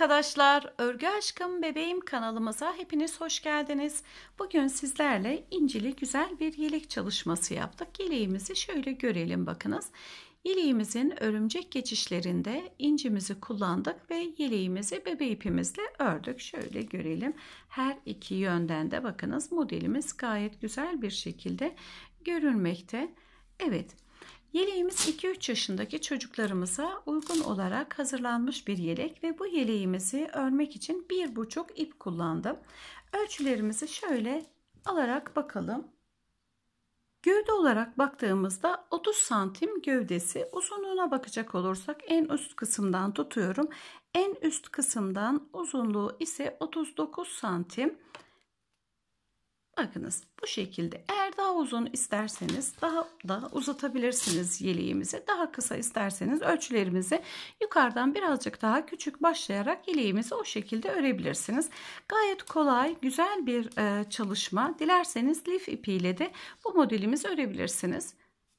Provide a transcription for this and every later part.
arkadaşlar, Örgü Aşkım Bebeğim kanalımıza hepiniz hoş geldiniz. Bugün sizlerle incili güzel bir yelek çalışması yaptık. Yeleğimizi şöyle görelim bakınız. Yeleğimizin örümcek geçişlerinde incimizi kullandık ve yeleğimizi bebe ipimizle ördük. Şöyle görelim. Her iki yönden de bakınız modelimiz gayet güzel bir şekilde görünmekte. Evet, Yeleğimiz 2-3 yaşındaki çocuklarımıza uygun olarak hazırlanmış bir yelek ve bu yeleğimizi örmek için 1,5 ip kullandım. Ölçülerimizi şöyle alarak bakalım. Gövde olarak baktığımızda 30 santim gövdesi uzunluğuna bakacak olursak en üst kısımdan tutuyorum. En üst kısımdan uzunluğu ise 39 santim. Bakınız bu şekilde eğer daha uzun isterseniz daha da uzatabilirsiniz yeleğimizi. Daha kısa isterseniz ölçülerimizi yukarıdan birazcık daha küçük başlayarak yeleğimizi o şekilde örebilirsiniz. Gayet kolay güzel bir e, çalışma. Dilerseniz lif ipiyle de bu modelimizi örebilirsiniz.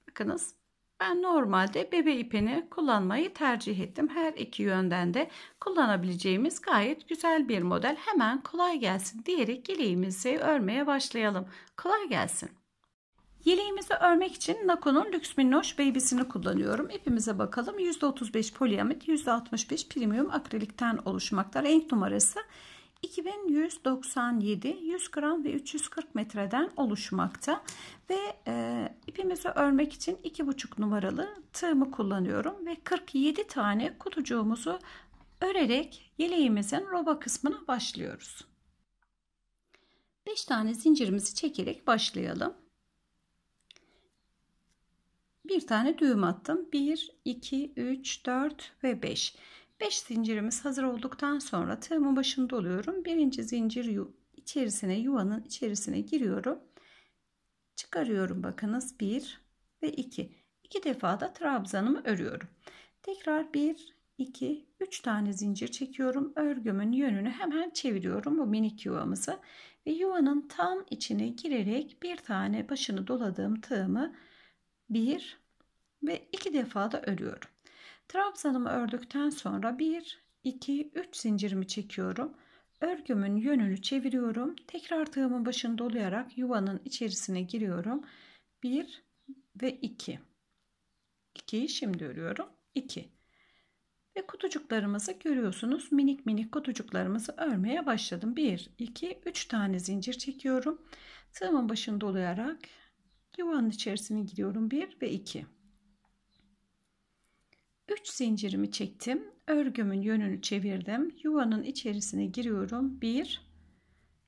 Bakınız ben normalde bebe ipini kullanmayı tercih ettim. Her iki yönden de kullanabileceğimiz gayet güzel bir model. Hemen kolay gelsin diyerek yeleğimizi örmeye başlayalım. Kolay gelsin. Yeleğimizi örmek için Nako'nun Lüks Minnoş Baby'sini kullanıyorum. İpimize bakalım. %35 poliamid, %65 premium akrilikten oluşmakta. Renk numarası 2197 100 gram ve 340 metreden oluşmakta ve e, ipimizi örmek için 2,5 numaralı tığımı kullanıyorum ve 47 tane kutucuğumuzu örerek yeleğimizin roba kısmına başlıyoruz. 5 tane zincirimizi çekerek başlayalım. Bir tane düğüm attım. 1, 2, 3, 4 ve 5. 5 zincirimiz hazır olduktan sonra tığımın başında oluyorum. Birinci zincir içerisine yuvanın içerisine giriyorum. Çıkarıyorum bakınız 1 ve 2. 2 defa da trabzanımı örüyorum. Tekrar 1 2 3 tane zincir çekiyorum. Örgümün yönünü hemen çeviriyorum bu minik yuvamızı ve yuvanın tam içine girerek bir tane başını doladığım tığımı 1 ve 2 defa da örüyorum. Trabzanımı ördükten sonra 1, 2, 3 zincirimi çekiyorum. Örgümün yönünü çeviriyorum. Tekrar tığımın başını dolayarak yuvanın içerisine giriyorum. 1 ve 2. 2'yi şimdi örüyorum. 2. Ve kutucuklarımızı görüyorsunuz. Minik minik kutucuklarımızı örmeye başladım. 1, 2, 3 tane zincir çekiyorum. Tığımın başını dolayarak yuvanın içerisine giriyorum. 1 ve 2. 3 zincirimi çektim. Örgümün yönünü çevirdim. Yuvanın içerisine giriyorum. 1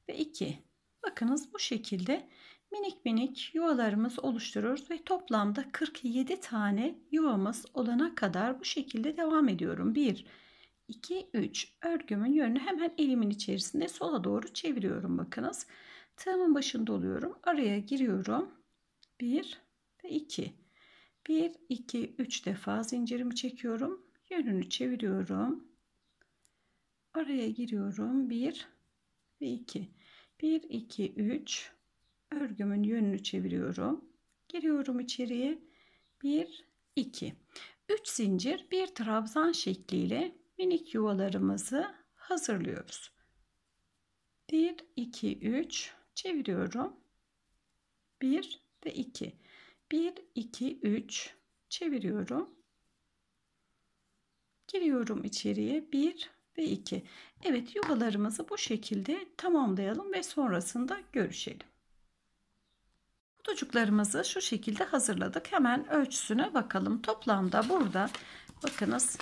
ve 2. Bakınız bu şekilde minik minik yuvalarımız oluşturuyoruz ve toplamda 47 tane yuvamız olana kadar bu şekilde devam ediyorum. 1 2 3 örgümün yönünü hemen elimin içerisinde sola doğru çeviriyorum bakınız. Tığımın başında oluyorum. Araya giriyorum. 1 ve 2. 1 2 3 defa zincirimi çekiyorum yönünü çeviriyorum araya giriyorum 1 ve 2 1 2 3 örgümün yönünü çeviriyorum giriyorum içeriye 1 2 3 zincir bir trabzan şekliyle minik yuvalarımızı hazırlıyoruz 1 2 3 çeviriyorum 1 ve 2 1, 2, 3 çeviriyorum. Giriyorum içeriye 1 ve 2. Evet yuvalarımızı bu şekilde tamamlayalım ve sonrasında görüşelim. Kutucuklarımızı şu şekilde hazırladık. Hemen ölçüsüne bakalım. Toplamda burada bakınız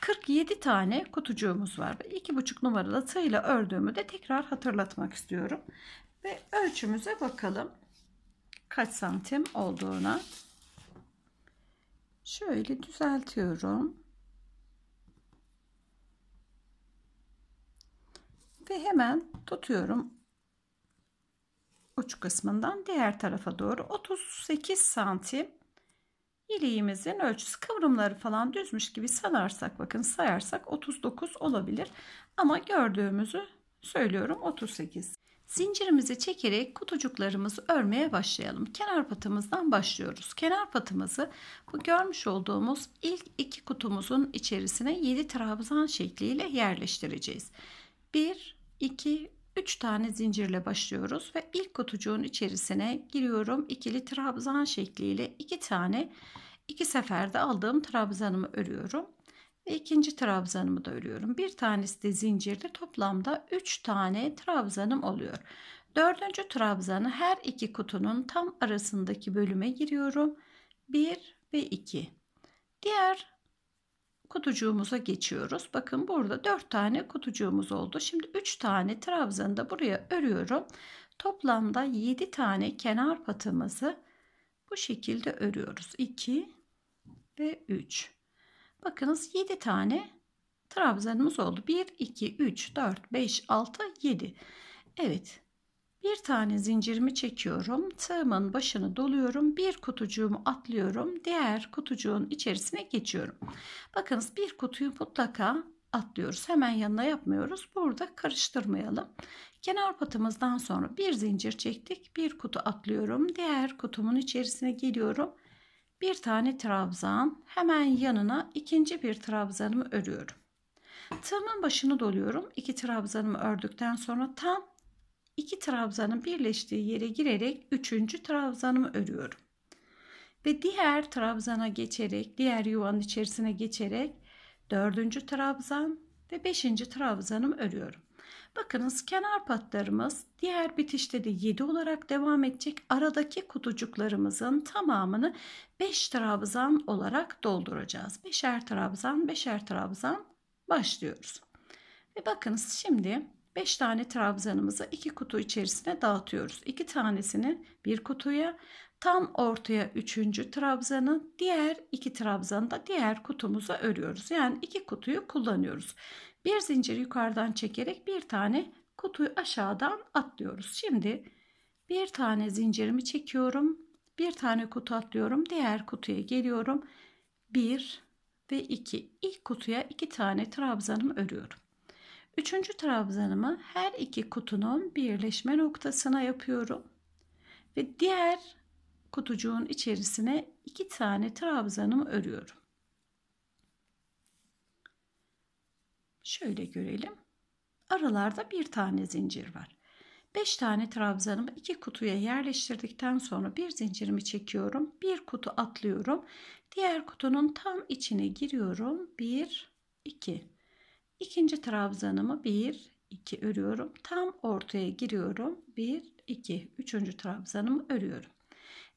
47 tane kutucuğumuz var. Ve 2,5 numaralı tığla ördüğümü de tekrar hatırlatmak istiyorum. Ve ölçümüze bakalım kaç santim olduğuna. Şöyle düzeltiyorum. Ve hemen tutuyorum uç kısmından diğer tarafa doğru 38 santim iliğimizin ölçüsü kıvrımları falan düzmüş gibi salarsak bakın sayarsak 39 olabilir ama gördüğümüzü söylüyorum 38 Zincirimizi çekerek kutucuklarımızı örmeye başlayalım. Kenar patımızdan başlıyoruz. Kenar patımızı bu görmüş olduğumuz ilk iki kutumuzun içerisine 7 trabzan şekliyle yerleştireceğiz. 1, 2, 3 tane zincirle başlıyoruz ve ilk kutucuğun içerisine giriyorum. İkili trabzan şekliyle 2 iki tane iki seferde aldığım trabzanımı örüyorum ve ikinci trabzanımı da örüyorum. Bir tanesi de zincirli toplamda 3 tane trabzanım oluyor. Dördüncü trabzanı her iki kutunun tam arasındaki bölüme giriyorum. 1 ve 2. Diğer kutucuğumuza geçiyoruz. Bakın burada 4 tane kutucuğumuz oldu. Şimdi 3 tane trabzanı da buraya örüyorum. Toplamda 7 tane kenar patımızı bu şekilde örüyoruz. 2 ve 3. Bakınız 7 tane trabzanımız oldu. 1, 2, 3, 4, 5, 6, 7. Evet. Bir tane zincirimi çekiyorum. Tığımın başını doluyorum. Bir kutucuğumu atlıyorum. Diğer kutucuğun içerisine geçiyorum. Bakınız bir kutuyu mutlaka atlıyoruz. Hemen yanına yapmıyoruz. Burada karıştırmayalım. Kenar patımızdan sonra bir zincir çektik. Bir kutu atlıyorum. Diğer kutumun içerisine geliyorum bir tane trabzan hemen yanına ikinci bir trabzanımı örüyorum. Tığımın başını doluyorum. İki trabzanımı ördükten sonra tam iki trabzanın birleştiği yere girerek üçüncü trabzanımı örüyorum. Ve diğer trabzana geçerek, diğer yuvanın içerisine geçerek dördüncü trabzan ve beşinci trabzanımı örüyorum. Bakınız kenar patlarımız diğer bitişte de 7 olarak devam edecek. Aradaki kutucuklarımızın tamamını 5 trabzan olarak dolduracağız. 5'er trabzan, 5'er trabzan başlıyoruz. Ve bakınız şimdi 5 tane trabzanımızı 2 kutu içerisine dağıtıyoruz. 2 tanesini bir kutuya, tam ortaya üçüncü trabzanı diğer iki trabzanı da diğer kutumuza örüyoruz. Yani iki kutuyu kullanıyoruz. Bir zincir yukarıdan çekerek bir tane kutuyu aşağıdan atlıyoruz. Şimdi bir tane zincirimi çekiyorum. Bir tane kutu atlıyorum. Diğer kutuya geliyorum. bir ve iki İlk kutuya iki tane trabzanımı örüyorum. Üçüncü trabzanımı her iki kutunun birleşme noktasına yapıyorum. Ve diğer kutucuğun içerisine iki tane trabzanımı örüyorum. Şöyle görelim. Aralarda bir tane zincir var. 5 tane trabzanımı iki kutuya yerleştirdikten sonra bir zincirimi çekiyorum. Bir kutu atlıyorum. Diğer kutunun tam içine giriyorum. 1 2. İkinci trabzanımı 1 2 örüyorum. Tam ortaya giriyorum. 1 2. Üçüncü trabzanımı örüyorum.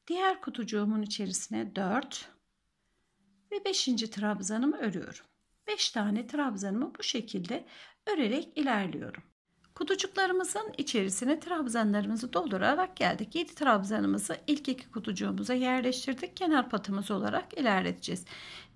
Diğer kutucuğumun içerisine 4 ve 5. trabzanımı örüyorum. 5 tane trabzanımı bu şekilde örerek ilerliyorum. Kutucuklarımızın içerisine trabzanlarımızı doldurarak geldik. 7 trabzanımızı ilk iki kutucuğumuza yerleştirdik. Kenar patımız olarak ilerleteceğiz.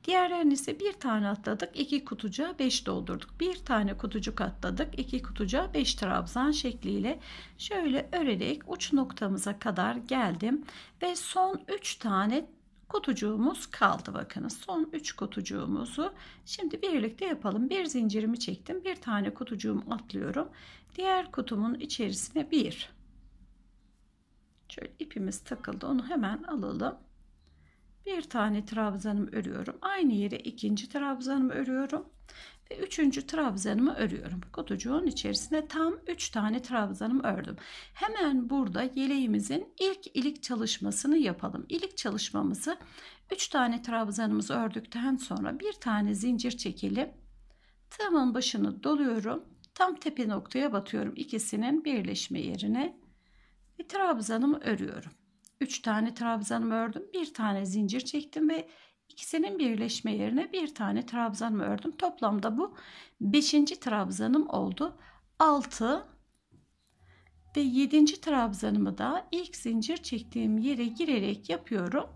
Diğerlerini ise bir tane atladık. 2 kutucuğa 5 doldurduk. Bir tane kutucuk atladık. 2 kutucuğa 5 trabzan şekliyle şöyle örerek uç noktamıza kadar geldim. Ve son 3 tane kutucuğumuz kaldı bakınız son 3 kutucuğumuzu şimdi birlikte yapalım bir zincirimi çektim bir tane kutucuğumu atlıyorum Diğer kutumun içerisine bir. Şöyle ipimiz takıldı. Onu hemen alalım. Bir tane trabzanımı örüyorum. Aynı yere ikinci trabzanımı örüyorum. Ve üçüncü trabzanımı örüyorum. Kutucuğun içerisine tam üç tane trabzanımı ördüm. Hemen burada yeleğimizin ilk ilik çalışmasını yapalım. İlik çalışmamızı üç tane trabzanımızı ördükten sonra bir tane zincir çekelim. Tığımın başını doluyorum Tam tepe noktaya batıyorum ikisinin birleşme yerine ve trabzanımı örüyorum. 3 tane trabzanımı ördüm. Bir tane zincir çektim ve ikisinin birleşme yerine bir tane trabzanımı ördüm. Toplamda bu 5. trabzanım oldu. 6 ve 7. trabzanımı da ilk zincir çektiğim yere girerek yapıyorum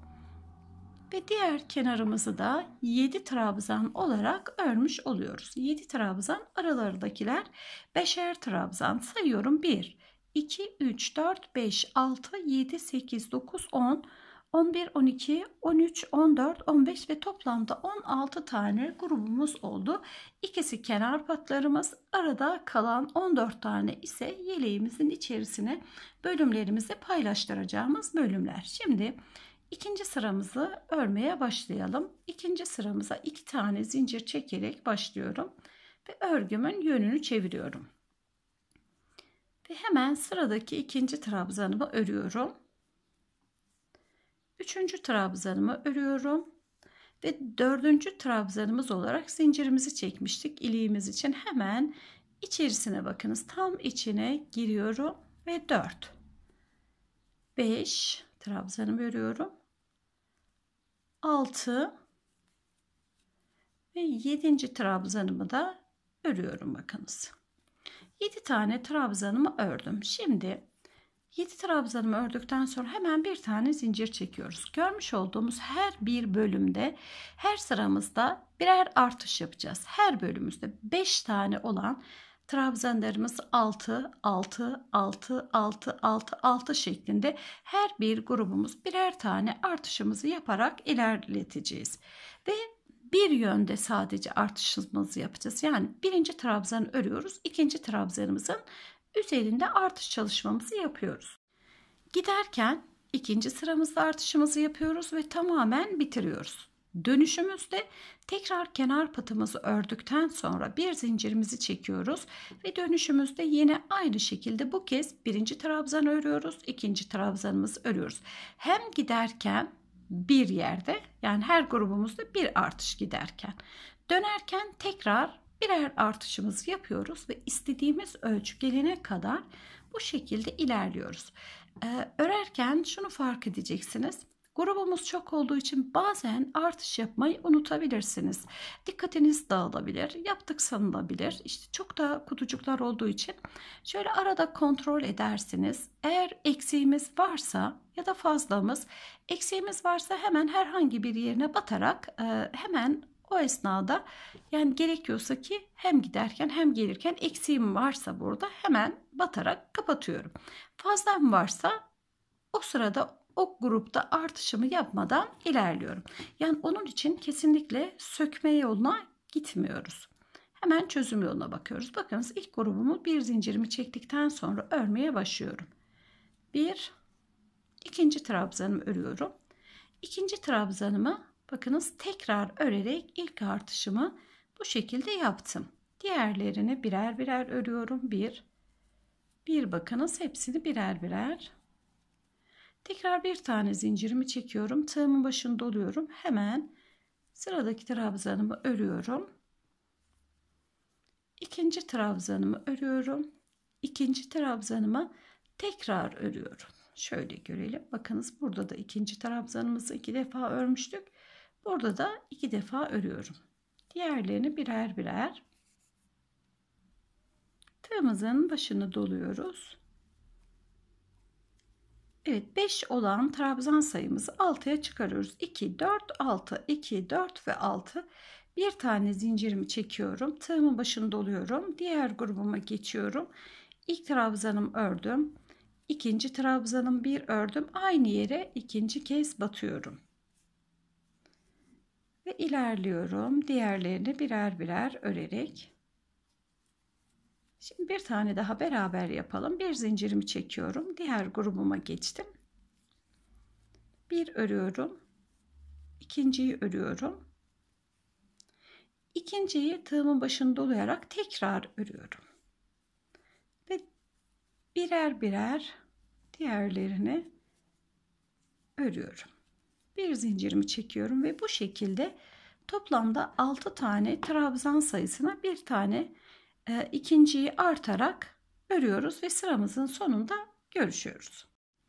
ve diğer kenarımızı da 7 trabzan olarak örmüş oluyoruz. 7 trabzan aralarındakiler 5'er trabzan sayıyorum 1 2 3 4 5 6 7 8 9 10 11 12 13 14 15 ve toplamda 16 tane grubumuz oldu. İkisi kenar patlarımız arada kalan 14 tane ise yeleğimizin içerisine bölümlerimizi paylaştıracağımız bölümler. Şimdi İkinci sıramızı örmeye başlayalım. İkinci sıramıza iki tane zincir çekerek başlıyorum ve örgümün yönünü çeviriyorum. Ve hemen sıradaki ikinci trabzanımı örüyorum. Üçüncü trabzanımı örüyorum. Ve dördüncü trabzanımız olarak zincirimizi çekmiştik iliğimiz için. Hemen içerisine bakınız. Tam içine giriyorum ve dört, beş trabzanımı örüyorum. 6 ve 7. trabzanımı da örüyorum bakınız. 7 tane trabzanımı ördüm. Şimdi 7 trabzanımı ördükten sonra hemen bir tane zincir çekiyoruz. Görmüş olduğumuz her bir bölümde her sıramızda birer artış yapacağız. Her bölümümüzde 5 tane olan trabzanlarımız 6, 6, 6, 6, 6, 6 şeklinde her bir grubumuz birer tane artışımızı yaparak ilerleteceğiz. Ve bir yönde sadece artışımızı yapacağız. Yani birinci trabzanı örüyoruz. ikinci trabzanımızın üzerinde artış çalışmamızı yapıyoruz. Giderken ikinci sıramızda artışımızı yapıyoruz ve tamamen bitiriyoruz. Dönüşümüzde tekrar kenar patımızı ördükten sonra bir zincirimizi çekiyoruz ve dönüşümüzde yine aynı şekilde bu kez birinci trabzan örüyoruz, ikinci trabzanımızı örüyoruz. Hem giderken bir yerde yani her grubumuzda bir artış giderken dönerken tekrar birer artışımızı yapıyoruz ve istediğimiz ölçü gelene kadar bu şekilde ilerliyoruz. Ee, örerken şunu fark edeceksiniz. Grubumuz çok olduğu için bazen artış yapmayı unutabilirsiniz. Dikkatiniz dağılabilir, yaptık sanılabilir. İşte çok da kutucuklar olduğu için şöyle arada kontrol edersiniz. Eğer eksiğimiz varsa ya da fazlamız, eksiğimiz varsa hemen herhangi bir yerine batarak e, hemen o esnada yani gerekiyorsa ki hem giderken hem gelirken eksiğim varsa burada hemen batarak kapatıyorum. Fazlam varsa o sırada o grupta artışımı yapmadan ilerliyorum. Yani onun için kesinlikle sökme yoluna gitmiyoruz. Hemen çözüm yoluna bakıyoruz. Bakınız ilk grubumu bir zincirimi çektikten sonra örmeye başlıyorum. Bir, ikinci trabzanımı örüyorum. İkinci trabzanımı bakınız tekrar örerek ilk artışımı bu şekilde yaptım. Diğerlerini birer birer örüyorum. Bir, bir bakınız hepsini birer birer Tekrar bir tane zincirimi çekiyorum. Tığımın başını doluyorum. Hemen sıradaki trabzanımı örüyorum. İkinci trabzanımı örüyorum. İkinci trabzanımı tekrar örüyorum. Şöyle görelim. Bakınız burada da ikinci trabzanımızı iki defa örmüştük. Burada da iki defa örüyorum. Diğerlerini birer birer tığımızın başını doluyoruz. Evet 5 olan trabzan sayımızı 6'ya çıkarıyoruz. 2, 4, 6, 2, 4 ve 6. Bir tane zincirimi çekiyorum. Tığımın başını doluyorum. Diğer grubuma geçiyorum. İlk trabzanımı ördüm. İkinci trabzanımı bir ördüm. Aynı yere ikinci kez batıyorum. Ve ilerliyorum. Diğerlerini birer birer örerek. Şimdi bir tane daha beraber yapalım. Bir zincirimi çekiyorum. Diğer grubuma geçtim. Bir örüyorum. ikinciyi örüyorum. İkinciyi tığımın başını dolayarak tekrar örüyorum. Ve birer birer diğerlerini örüyorum. Bir zincirimi çekiyorum ve bu şekilde toplamda 6 tane trabzan sayısına bir tane e, ikinciyi artarak örüyoruz ve sıramızın sonunda görüşüyoruz.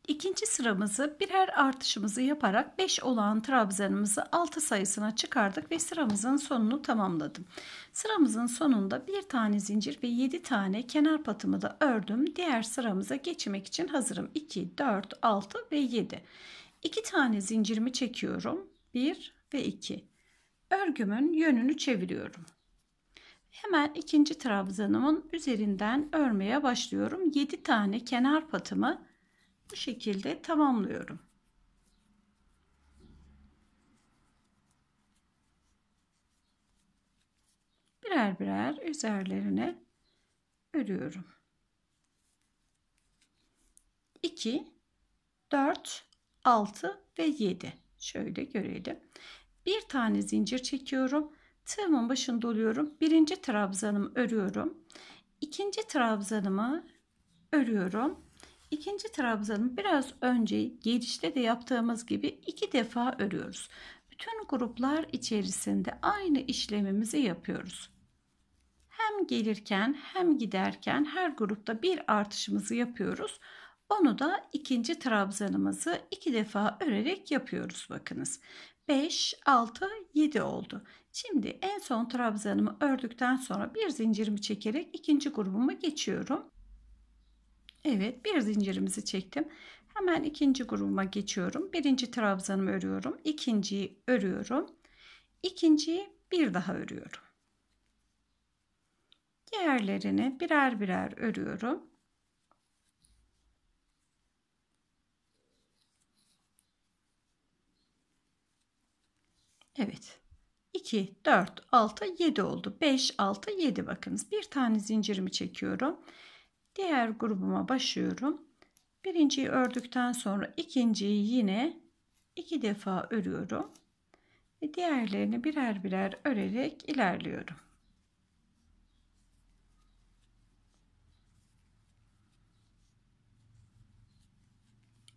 İkinci sıramızı birer artışımızı yaparak 5 olan trabzanımızı 6 sayısına çıkardık ve sıramızın sonunu tamamladım. Sıramızın sonunda bir tane zincir ve 7 tane kenar patımı da ördüm. Diğer sıramıza geçmek için hazırım. 2, 4, 6 ve 7. 2 tane zincirimi çekiyorum. 1 ve 2. Örgümün yönünü çeviriyorum. Hemen ikinci trabzanımın üzerinden örmeye başlıyorum. 7 tane kenar patımı bu şekilde tamamlıyorum. Birer birer üzerlerine örüyorum. 2 4 6 ve 7 şöyle görelim. Bir tane zincir çekiyorum Tığımın başını doluyorum. Birinci trabzanımı örüyorum. İkinci trabzanımı örüyorum. İkinci trabzanı biraz önce girişte de yaptığımız gibi iki defa örüyoruz. Bütün gruplar içerisinde aynı işlemimizi yapıyoruz. Hem gelirken hem giderken her grupta bir artışımızı yapıyoruz. Onu da ikinci trabzanımızı iki defa örerek yapıyoruz bakınız. 5, 6, 7 oldu. Şimdi en son trabzanımı ördükten sonra bir zincirimi çekerek ikinci grubuma geçiyorum. Evet bir zincirimizi çektim. Hemen ikinci grubuma geçiyorum. Birinci trabzanımı örüyorum. ikinciyi örüyorum. ikinciyi bir daha örüyorum. Diğerlerini birer birer örüyorum. Evet. 2, 4, 6, 7 oldu. 5, 6, 7 bakınız. Bir tane zincirimi çekiyorum. Diğer grubuma başlıyorum. Birinciyi ördükten sonra ikinciyi yine iki defa örüyorum. Ve diğerlerini birer birer örerek ilerliyorum.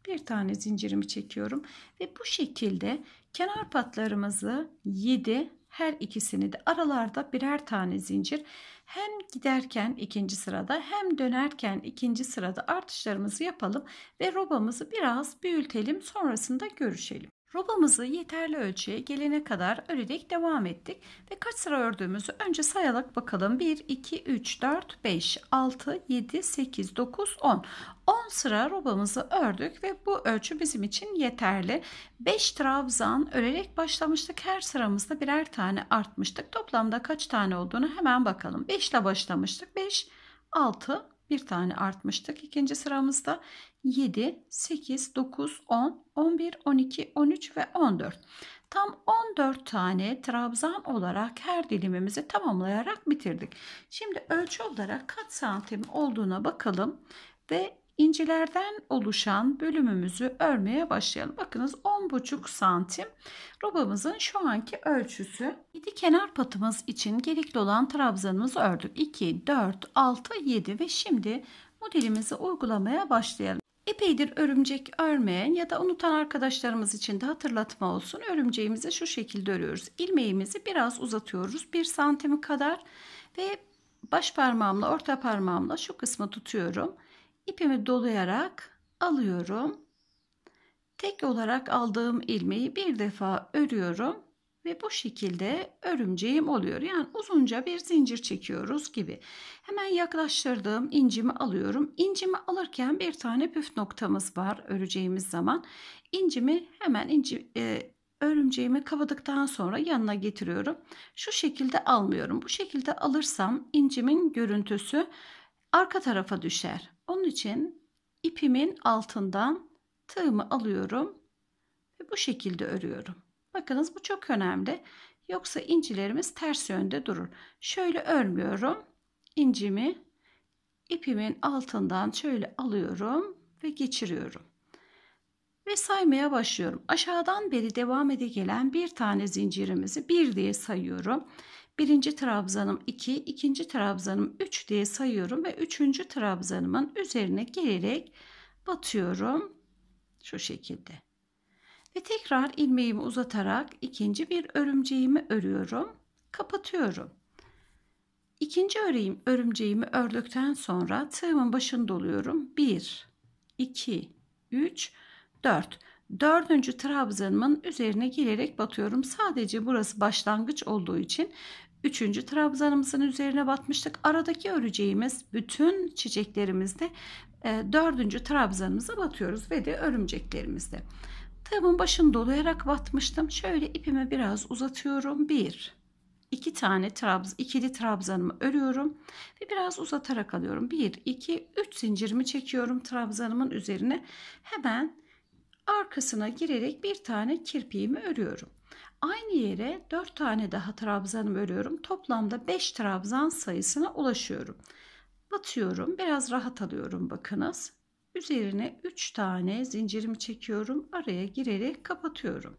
bir tane zincirimi çekiyorum ve bu şekilde Kenar patlarımızı 7 her ikisini de aralarda birer tane zincir hem giderken ikinci sırada hem dönerken ikinci sırada artışlarımızı yapalım ve robamızı biraz büyütelim sonrasında görüşelim. Robamızı yeterli ölçüye gelene kadar örerek devam ettik ve kaç sıra ördüğümüzü önce sayarak bakalım. 1, 2, 3, 4, 5, 6, 7, 8, 9, 10. 10 sıra robamızı ördük ve bu ölçü bizim için yeterli. 5 trabzan örerek başlamıştık. Her sıramızda birer tane artmıştık. Toplamda kaç tane olduğunu hemen bakalım. 5 ile başlamıştık. 5, 6, bir tane artmıştık. İkinci sıramızda 7, 8, 9, 10, 11, 12, 13 ve 14. Tam 14 tane trabzan olarak her dilimimizi tamamlayarak bitirdik. Şimdi ölçü olarak kaç santim olduğuna bakalım ve incilerden oluşan bölümümüzü örmeye başlayalım. Bakınız 10,5 santim robamızın şu anki ölçüsü. 7 kenar patımız için gerekli olan trabzanımızı ördük. 2, 4, 6, 7 ve şimdi modelimizi uygulamaya başlayalım. Epeydir örümcek örmeyen ya da unutan arkadaşlarımız için de hatırlatma olsun. Örümceğimizi şu şekilde örüyoruz. İlmeğimizi biraz uzatıyoruz. 1 santim kadar ve baş parmağımla orta parmağımla şu kısmı tutuyorum ipimi dolayarak alıyorum. Tek olarak aldığım ilmeği bir defa örüyorum ve bu şekilde örümceğim oluyor. Yani uzunca bir zincir çekiyoruz gibi. Hemen yaklaştırdığım incimi alıyorum. İncimi alırken bir tane püf noktamız var öreceğimiz zaman. İncimi hemen inci e, örümceğimi kapadıktan sonra yanına getiriyorum. Şu şekilde almıyorum. Bu şekilde alırsam incimin görüntüsü arka tarafa düşer. Onun için ipimin altından tığımı alıyorum ve bu şekilde örüyorum. Bakınız bu çok önemli. Yoksa incilerimiz ters yönde durur. Şöyle örmüyorum. İncimi ipimin altından şöyle alıyorum ve geçiriyorum. Ve saymaya başlıyorum. Aşağıdan beri devam ede gelen bir tane zincirimizi bir diye sayıyorum. Birinci trabzanım 2, iki, ikinci trabzanım 3 diye sayıyorum ve üçüncü trabzanımın üzerine gelerek batıyorum. Şu şekilde. Ve tekrar ilmeğimi uzatarak ikinci bir örümceğimi örüyorum. Kapatıyorum. ikinci öreyim, örümceğimi ördükten sonra tığımın başını doluyorum. 1, 2, 3, 4. Dördüncü trabzanımın üzerine girerek batıyorum. Sadece burası başlangıç olduğu için Üçüncü trabzanımızın üzerine batmıştık. Aradaki öreceğimiz bütün çiçeklerimizde e, dördüncü trabzanımıza batıyoruz ve de örümceklerimizde. Tığımın başını dolayarak batmıştım. Şöyle ipimi biraz uzatıyorum. Bir, iki tane trabz, ikili trabzanımı örüyorum ve biraz uzatarak alıyorum. Bir, iki, üç zincirimi çekiyorum trabzanımın üzerine. Hemen arkasına girerek bir tane kirpiğimi örüyorum. Aynı yere 4 tane daha trabzanı bölüyorum. Toplamda 5 trabzan sayısına ulaşıyorum. Batıyorum. Biraz rahat alıyorum bakınız. Üzerine 3 tane zincirimi çekiyorum. Araya girerek kapatıyorum.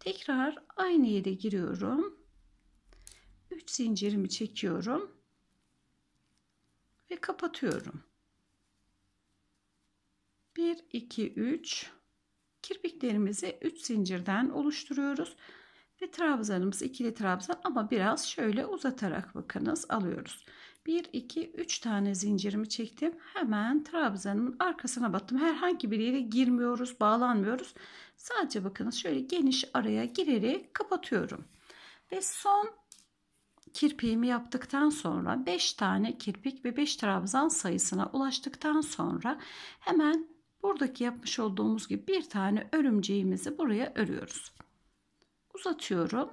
Tekrar aynı yere giriyorum. 3 zincirimi çekiyorum. Ve kapatıyorum. 1, 2, 3 kirpiklerimizi 3 zincirden oluşturuyoruz. Ve trabzanımız ikili trabzan ama biraz şöyle uzatarak bakınız alıyoruz. 1, 2, 3 tane zincirimi çektim. Hemen trabzanın arkasına battım. Herhangi bir yere girmiyoruz, bağlanmıyoruz. Sadece bakınız şöyle geniş araya girerek kapatıyorum. Ve son kirpiğimi yaptıktan sonra 5 tane kirpik ve 5 trabzan sayısına ulaştıktan sonra hemen buradaki yapmış olduğumuz gibi bir tane örümceğimizi buraya örüyoruz uzatıyorum.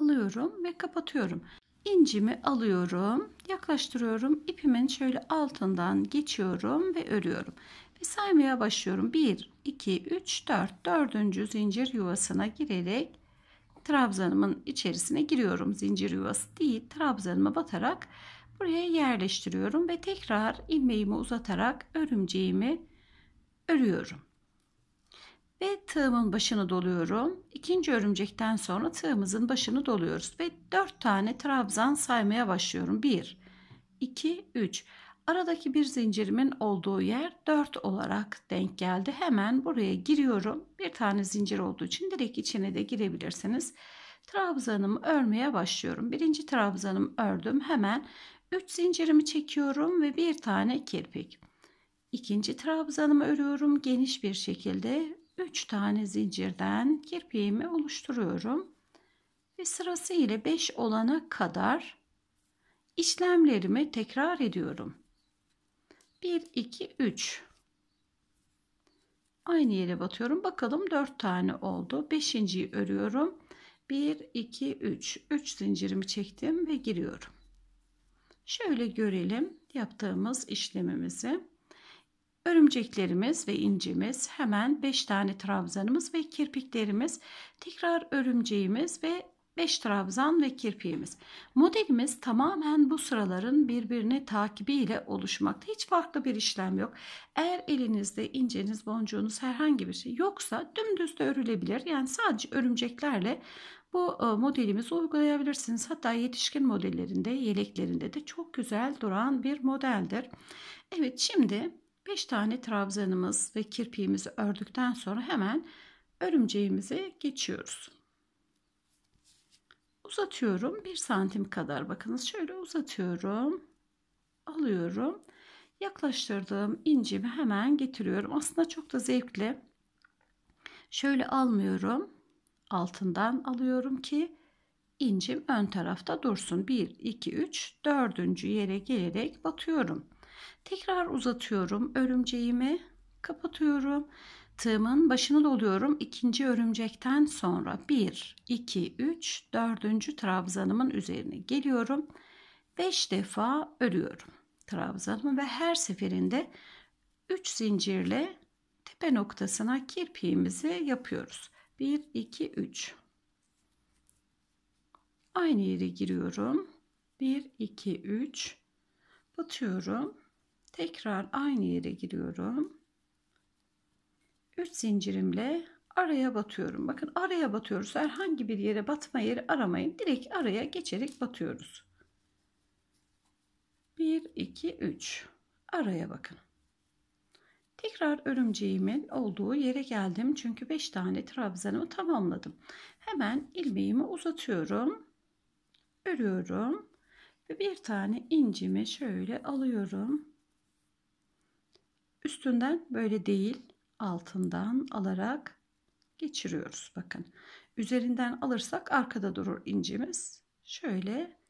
Alıyorum ve kapatıyorum. İncimi alıyorum, yaklaştırıyorum. İpimin şöyle altından geçiyorum ve örüyorum. Ve saymaya başlıyorum. 1, 2, 3, 4. Dördüncü zincir yuvasına girerek trabzanımın içerisine giriyorum. Zincir yuvası değil, trabzanıma batarak buraya yerleştiriyorum ve tekrar ilmeğimi uzatarak örümceğimi örüyorum. Ve tığımın başını doluyorum. İkinci örümcekten sonra tığımızın başını doluyoruz. Ve 4 tane trabzan saymaya başlıyorum. 1, 2, 3. Aradaki bir zincirimin olduğu yer 4 olarak denk geldi. Hemen buraya giriyorum. Bir tane zincir olduğu için direkt içine de girebilirsiniz. Trabzanımı örmeye başlıyorum. Birinci trabzanımı ördüm. Hemen 3 zincirimi çekiyorum ve bir tane kirpik. İkinci trabzanımı örüyorum. Geniş bir şekilde 3 tane zincirden kirpiğimi oluşturuyorum ve sırası ile 5 olana kadar işlemlerimi tekrar ediyorum. 1 2 3 aynı yere batıyorum. Bakalım 4 tane oldu. 5.yi örüyorum. 1 2 3 3 zincirimi çektim ve giriyorum. Şöyle görelim yaptığımız işlemimizi. Örümceklerimiz ve incimiz hemen 5 tane trabzanımız ve kirpiklerimiz. Tekrar örümceğimiz ve 5 trabzan ve kirpiğimiz. Modelimiz tamamen bu sıraların birbirine takibiyle oluşmakta. Hiç farklı bir işlem yok. Eğer elinizde inceniz, boncuğunuz herhangi bir şey yoksa dümdüz de örülebilir. Yani sadece örümceklerle bu e, modelimizi uygulayabilirsiniz. Hatta yetişkin modellerinde, yeleklerinde de çok güzel duran bir modeldir. Evet şimdi 5 tane trabzanımız ve kirpiğimizi ördükten sonra hemen örümceğimize geçiyoruz. Uzatıyorum 1 santim kadar bakınız şöyle uzatıyorum alıyorum yaklaştırdığım incimi hemen getiriyorum aslında çok da zevkli şöyle almıyorum altından alıyorum ki incim ön tarafta dursun 1 2 3 dördüncü yere gelerek batıyorum Tekrar uzatıyorum. Örümceğimi kapatıyorum. Tığımın başını doluyorum. İkinci örümcekten sonra 1, 2, 3, 4. trabzanımın üzerine geliyorum. 5 defa örüyorum trabzanımı ve her seferinde 3 zincirle tepe noktasına kirpiğimizi yapıyoruz. 1, 2, 3. Aynı yere giriyorum. 1, 2, 3. Batıyorum tekrar aynı yere giriyorum 3 zincirimle araya batıyorum bakın araya batıyoruz herhangi bir yere batma yeri aramayın direkt araya geçerek batıyoruz 1 2 3 araya bakın Tekrar örümceğimin olduğu yere geldim. Çünkü 5 tane trabzanımı tamamladım. Hemen ilmeğimi uzatıyorum. Örüyorum. Ve bir tane incimi şöyle alıyorum. Üstünden böyle değil altından alarak geçiriyoruz. Bakın üzerinden alırsak arkada durur incimiz. Şöyle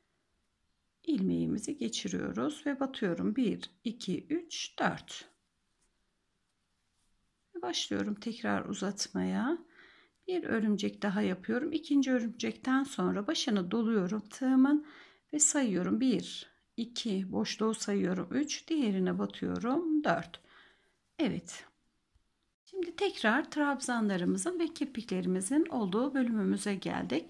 ilmeğimizi geçiriyoruz ve batıyorum. 1, 2, 3, 4. Başlıyorum tekrar uzatmaya. Bir örümcek daha yapıyorum. İkinci örümcekten sonra başını doluyorum tığımın ve sayıyorum. 1, 2, boşluğu sayıyorum. 3, diğerine batıyorum. 4. Evet. Şimdi tekrar trabzanlarımızın ve kirpiklerimizin olduğu bölümümüze geldik.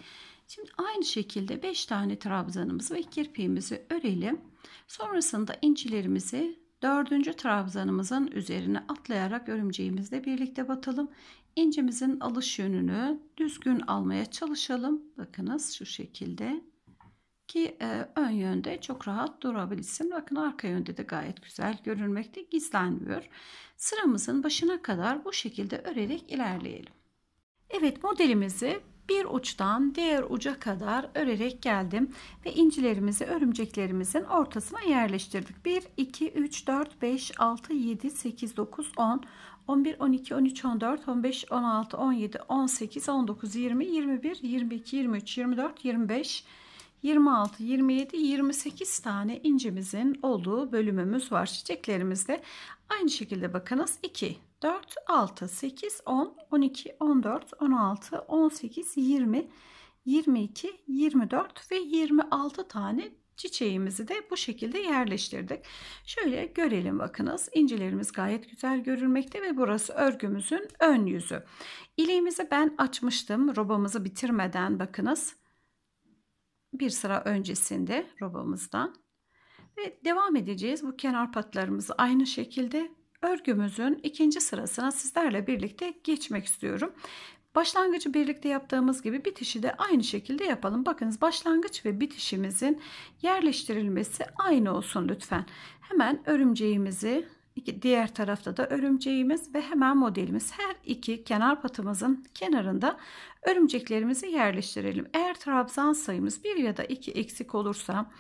Şimdi aynı şekilde 5 tane trabzanımızı ve kirpiğimizi örelim. Sonrasında incilerimizi 4. trabzanımızın üzerine atlayarak örümceğimizle birlikte batalım. İncimizin alış yönünü düzgün almaya çalışalım. Bakınız şu şekilde ki e, ön yönde çok rahat durabilsin. Bakın arka yönde de gayet güzel görünmekte gizlenmiyor. Sıramızın başına kadar bu şekilde örerek ilerleyelim. Evet modelimizi bir uçtan diğer uca kadar örerek geldim ve incilerimizi örümceklerimizin ortasına yerleştirdik. 1, 2, 3, 4, 5, 6, 7, 8, 9, 10, 11, 12, 13, 14, 15, 16, 17, 18, 19, 20, 21, 22, 23, 24, 25, 25. 26, 27, 28 tane incimizin olduğu bölümümüz var çiçeklerimizde. Aynı şekilde bakınız 2, 4, 6, 8, 10, 12, 14, 16, 18, 20, 22, 24 ve 26 tane çiçeğimizi de bu şekilde yerleştirdik. Şöyle görelim bakınız. İncilerimiz gayet güzel görülmekte ve burası örgümüzün ön yüzü. İliğimizi ben açmıştım. Robamızı bitirmeden bakınız bir sıra öncesinde robamızdan ve devam edeceğiz bu kenar patlarımızı aynı şekilde örgümüzün ikinci sırasına sizlerle birlikte geçmek istiyorum. Başlangıcı birlikte yaptığımız gibi bitişi de aynı şekilde yapalım. Bakınız başlangıç ve bitişimizin yerleştirilmesi aynı olsun lütfen. Hemen örümceğimizi İki, diğer tarafta da örümceğimiz ve hemen modelimiz. Her iki kenar patımızın kenarında örümceklerimizi yerleştirelim. Eğer trabzan sayımız bir ya da iki eksik olursa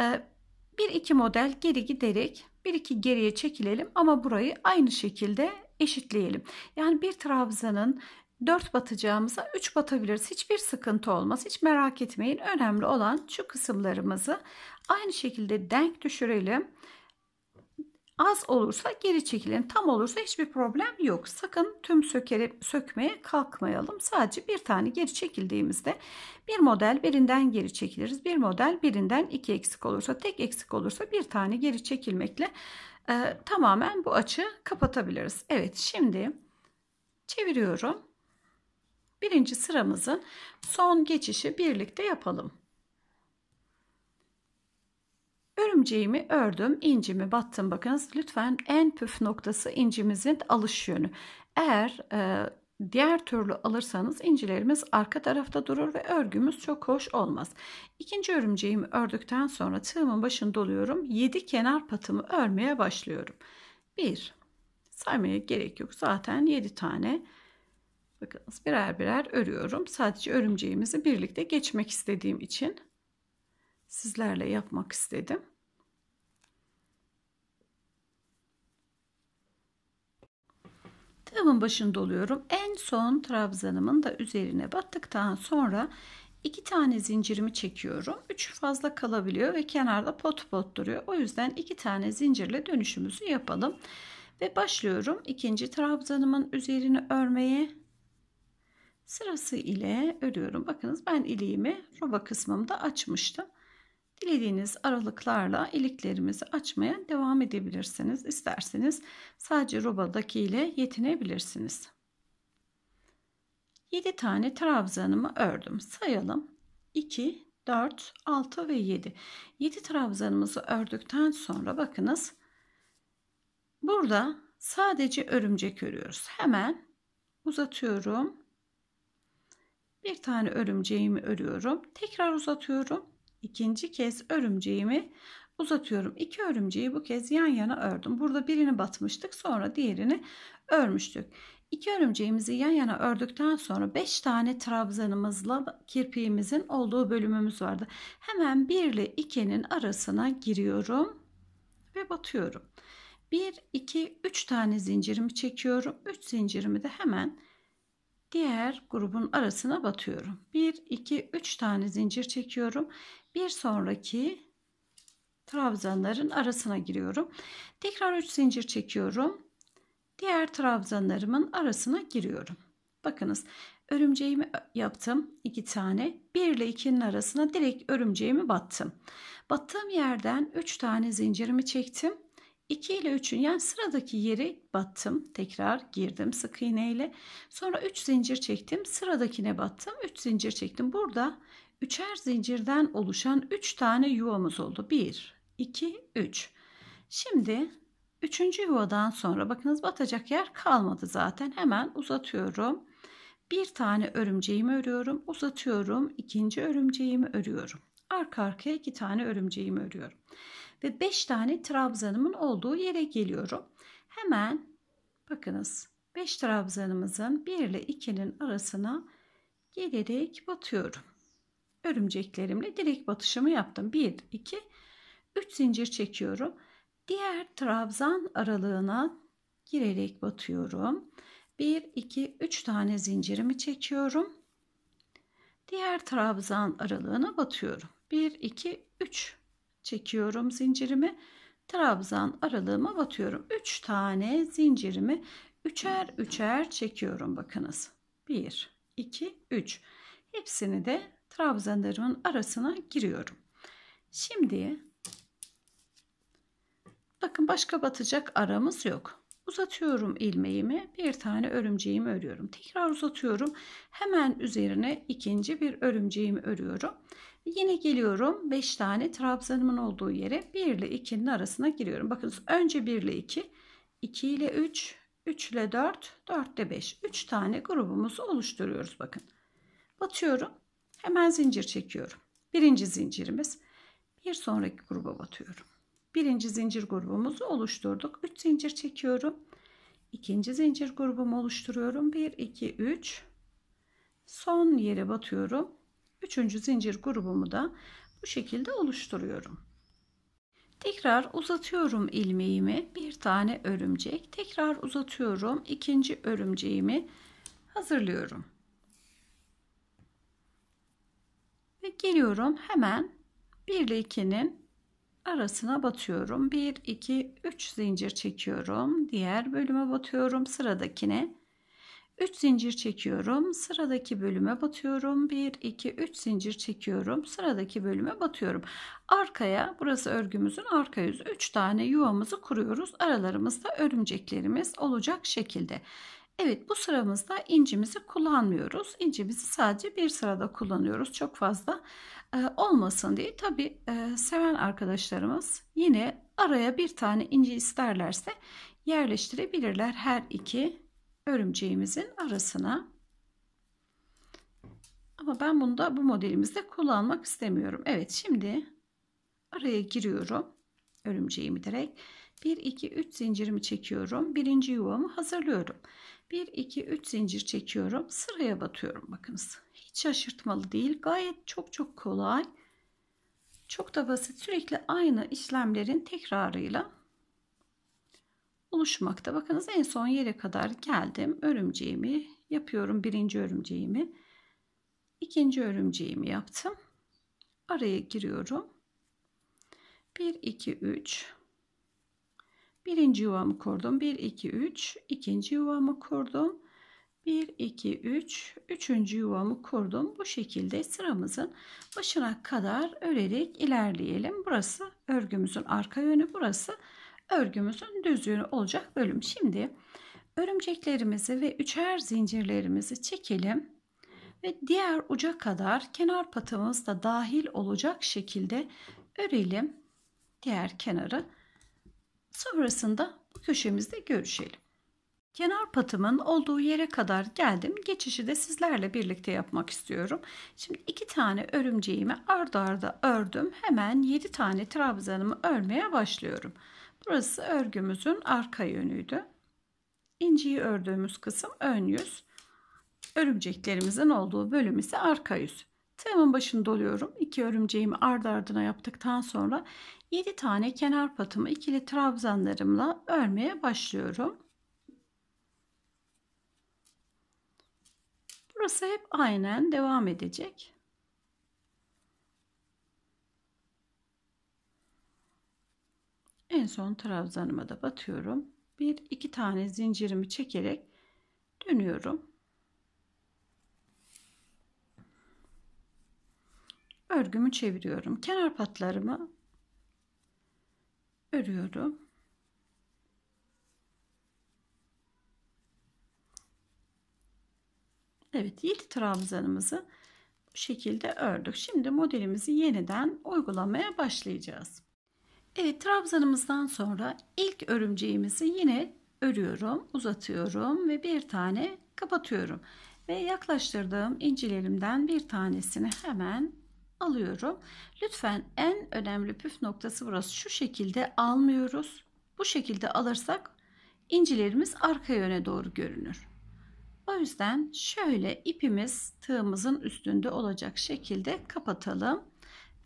e, bir iki model geri giderek bir iki geriye çekilelim ama burayı aynı şekilde eşitleyelim. Yani bir trabzanın 4 batacağımıza 3 batabiliriz. Hiçbir sıkıntı olmaz. Hiç merak etmeyin. Önemli olan şu kısımlarımızı aynı şekilde denk düşürelim. Az olursa geri çekilin, Tam olursa hiçbir problem yok. Sakın tüm sökere, sökmeye kalkmayalım. Sadece bir tane geri çekildiğimizde bir model birinden geri çekiliriz. Bir model birinden iki eksik olursa tek eksik olursa bir tane geri çekilmekle e, tamamen bu açı kapatabiliriz. Evet şimdi çeviriyorum. Birinci sıramızın son geçişi birlikte yapalım. Örümceğimi ördüm, incimi battım. Bakınız lütfen en püf noktası incimizin alış yönü. Eğer e, diğer türlü alırsanız incilerimiz arka tarafta durur ve örgümüz çok hoş olmaz. İkinci örümceğimi ördükten sonra tığımın başını doluyorum. 7 kenar patımı örmeye başlıyorum. 1 saymaya gerek yok. Zaten 7 tane bakınız birer birer örüyorum. Sadece örümceğimizi birlikte geçmek istediğim için sizlerle yapmak istedim. Tığımın başını doluyorum. En son trabzanımın da üzerine battıktan sonra iki tane zincirimi çekiyorum. Üç fazla kalabiliyor ve kenarda pot pot duruyor. O yüzden iki tane zincirle dönüşümüzü yapalım. Ve başlıyorum ikinci trabzanımın üzerini örmeye. Sırası ile örüyorum. Bakınız ben iliğimi roba kısmımda açmıştım dilediğiniz aralıklarla iliklerimizi açmaya devam edebilirsiniz. İsterseniz sadece robadaki ile yetinebilirsiniz. 7 tane trabzanımı ördüm. Sayalım. 2, 4, 6 ve 7. 7 trabzanımızı ördükten sonra bakınız. Burada sadece örümcek örüyoruz. Hemen uzatıyorum. Bir tane örümceğimi örüyorum. Tekrar uzatıyorum ikinci kez örümceğimi uzatıyorum. İki örümceği bu kez yan yana ördüm. Burada birini batmıştık sonra diğerini örmüştük. İki örümceğimizi yan yana ördükten sonra 5 tane trabzanımızla kirpiğimizin olduğu bölümümüz vardı. Hemen 1 ile 2'nin arasına giriyorum ve batıyorum. 1, 2, 3 tane zincirimi çekiyorum. 3 zincirimi de hemen diğer grubun arasına batıyorum. 1, 2, 3 tane zincir çekiyorum bir sonraki trabzanların arasına giriyorum. Tekrar 3 zincir çekiyorum. Diğer trabzanlarımın arasına giriyorum. Bakınız örümceğimi yaptım. 2 tane. 1 ile 2'nin arasına direkt örümceğimi battım. Battığım yerden 3 tane zincirimi çektim. 2 ile 3'ün yani sıradaki yeri battım. Tekrar girdim sık iğneyle. Sonra 3 zincir çektim. Sıradakine battım. 3 zincir çektim. Burada üçer zincirden oluşan üç tane yuvamız oldu. Bir, iki, üç. Şimdi üçüncü yuvadan sonra bakınız batacak yer kalmadı zaten. Hemen uzatıyorum. Bir tane örümceğimi örüyorum. Uzatıyorum. İkinci örümceğimi örüyorum. Arka arkaya iki tane örümceğimi örüyorum. Ve beş tane trabzanımın olduğu yere geliyorum. Hemen bakınız 5 trabzanımızın 1 ile 2'nin arasına gelerek batıyorum örümceklerimle direkt batışımı yaptım. 1, 2, 3 zincir çekiyorum. Diğer trabzan aralığına girerek batıyorum. 1, 2, 3 tane zincirimi çekiyorum. Diğer trabzan aralığına batıyorum. 1, 2, 3 çekiyorum zincirimi. Trabzan aralığıma batıyorum. 3 tane zincirimi üçer üçer çekiyorum bakınız. 1, 2, 3. Hepsini de trabzanlarımın arasına giriyorum. Şimdi bakın başka batacak aramız yok. Uzatıyorum ilmeğimi bir tane örümceğimi örüyorum. Tekrar uzatıyorum. Hemen üzerine ikinci bir örümceğimi örüyorum. Yine geliyorum 5 tane trabzanımın olduğu yere 1 ile 2'nin arasına giriyorum. Bakın önce 1 ile 2, 2 ile 3, 3 ile 4, 4 ile 5. 3 tane grubumuzu oluşturuyoruz bakın. Batıyorum. Hemen zincir çekiyorum. Birinci zincirimiz. Bir sonraki gruba batıyorum. Birinci zincir grubumuzu oluşturduk. 3 zincir çekiyorum. İkinci zincir grubumu oluşturuyorum. 1, 2, 3. Son yere batıyorum. Üçüncü zincir grubumu da bu şekilde oluşturuyorum. Tekrar uzatıyorum ilmeğimi. Bir tane örümcek. Tekrar uzatıyorum. ikinci örümceğimi hazırlıyorum. Ve geliyorum hemen 1 ile 2'nin arasına batıyorum. 1, 2, 3 zincir çekiyorum. Diğer bölüme batıyorum. Sıradakine 3 zincir çekiyorum. Sıradaki bölüme batıyorum. 1, 2, 3 zincir çekiyorum. Sıradaki bölüme batıyorum. Arkaya burası örgümüzün arka yüzü. 3 tane yuvamızı kuruyoruz. Aralarımızda örümceklerimiz olacak şekilde. Evet bu sıramızda incimizi kullanmıyoruz. İncimizi sadece bir sırada kullanıyoruz. Çok fazla e, olmasın diye. Tabi e, seven arkadaşlarımız yine araya bir tane inci isterlerse yerleştirebilirler her iki örümceğimizin arasına. Ama ben bunu da bu modelimizde kullanmak istemiyorum. Evet şimdi araya giriyorum. Örümceğimi direkt 1 2 3 zincirimi çekiyorum. Birinci yuvamı hazırlıyorum. 1, 2, 3 zincir çekiyorum. Sıraya batıyorum bakınız. Hiç şaşırtmalı değil. Gayet çok çok kolay. Çok da basit. Sürekli aynı işlemlerin tekrarıyla oluşmakta. Bakınız en son yere kadar geldim. Örümceğimi yapıyorum. Birinci örümceğimi. ikinci örümceğimi yaptım. Araya giriyorum. 1, 2, 3. Birinci yuvamı kurdum. 1, 2, 3. İkinci yuvamı kurdum. 1, 2, 3. Üçüncü yuvamı kurdum. Bu şekilde sıramızın başına kadar örerek ilerleyelim. Burası örgümüzün arka yönü. Burası örgümüzün düz yönü olacak bölüm. Şimdi örümceklerimizi ve üçer zincirlerimizi çekelim ve diğer uca kadar kenar patımız da dahil olacak şekilde örelim diğer kenarı Sonrasında bu köşemizde görüşelim. Kenar patımın olduğu yere kadar geldim. Geçişi de sizlerle birlikte yapmak istiyorum. Şimdi iki tane örümceğimi ardı arda ördüm. Hemen yedi tane trabzanımı örmeye başlıyorum. Burası örgümüzün arka yönüydü. İnciyi ördüğümüz kısım ön yüz. Örümceklerimizin olduğu bölüm ise arka yüz. Tığımın başını doluyorum. İki örümceğimi ardı ardına yaptıktan sonra 7 tane kenar patımı ikili trabzanlarımla örmeye başlıyorum. Burası hep aynen devam edecek. En son trabzanıma da batıyorum. Bir iki tane zincirimi çekerek dönüyorum. örgümü çeviriyorum. Kenar patlarımı örüyorum. Evet 7 trabzanımızı bu şekilde ördük. Şimdi modelimizi yeniden uygulamaya başlayacağız. Evet trabzanımızdan sonra ilk örümceğimizi yine örüyorum, uzatıyorum ve bir tane kapatıyorum. Ve yaklaştırdığım incilerimden bir tanesini hemen alıyorum. Lütfen en önemli püf noktası burası. Şu şekilde almıyoruz. Bu şekilde alırsak incilerimiz arka yöne doğru görünür. O yüzden şöyle ipimiz tığımızın üstünde olacak şekilde kapatalım.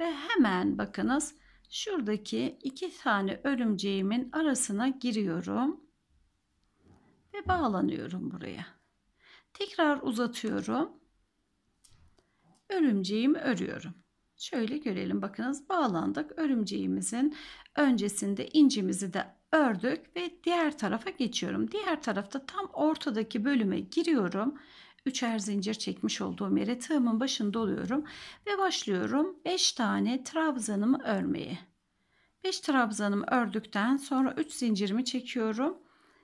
Ve hemen bakınız şuradaki iki tane örümceğimin arasına giriyorum. Ve bağlanıyorum buraya. Tekrar uzatıyorum örümceğimi örüyorum. Şöyle görelim bakınız bağlandık. Örümceğimizin öncesinde incimizi de ördük ve diğer tarafa geçiyorum. Diğer tarafta tam ortadaki bölüme giriyorum. Üçer zincir çekmiş olduğum yere tığımın başında oluyorum ve başlıyorum 5 tane trabzanımı örmeye. 5 trabzanımı ördükten sonra 3 zincirimi çekiyorum.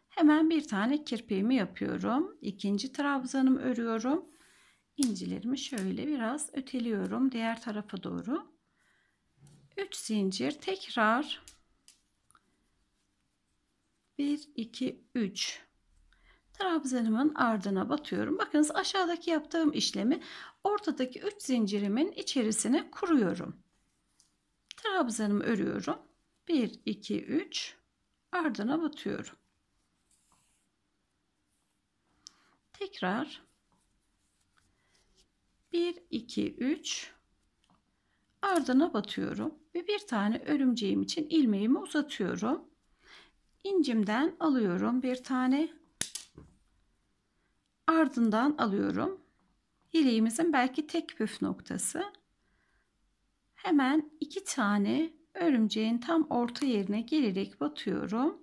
Hemen bir tane kirpiğimi yapıyorum. İkinci trabzanımı örüyorum incilerimi şöyle biraz öteliyorum diğer tarafa doğru 3 zincir tekrar 1 2 3 trabzanımın ardına batıyorum bakınız aşağıdaki yaptığım işlemi ortadaki 3 zincirimin içerisine kuruyorum trabzanımı örüyorum 1 2 3 ardına batıyorum tekrar 1 2 3 ardına batıyorum ve bir tane örümceğim için ilmeğimi uzatıyorum incimden alıyorum bir tane ardından alıyorum yeleğimizin belki tek püf noktası hemen iki tane örümceğin tam orta yerine gelerek batıyorum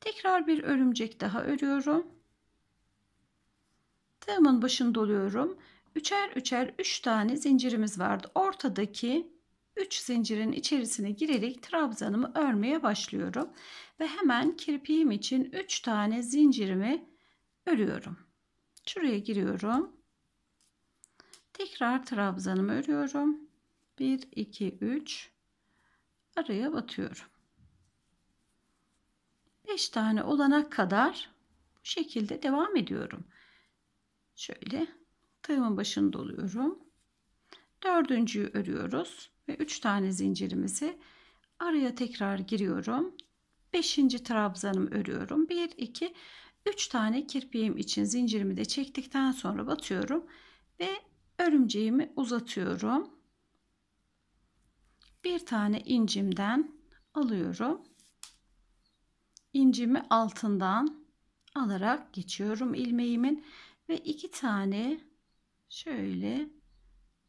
tekrar bir örümcek daha örüyorum tığımın başını doluyorum üçer üçer üç tane zincirimiz vardı. Ortadaki üç zincirin içerisine girerek trabzanımı örmeye başlıyorum. Ve hemen kirpiğim için üç tane zincirimi örüyorum. Şuraya giriyorum. Tekrar trabzanımı örüyorum. 1, 2, 3. Araya batıyorum. 5 tane olana kadar bu şekilde devam ediyorum. Şöyle tığımın başını doluyorum. Dördüncüyü örüyoruz ve üç tane zincirimizi araya tekrar giriyorum. Beşinci trabzanımı örüyorum. Bir, iki, üç tane kirpiğim için zincirimi de çektikten sonra batıyorum ve örümceğimi uzatıyorum. Bir tane incimden alıyorum. İncimi altından alarak geçiyorum ilmeğimin ve iki tane şöyle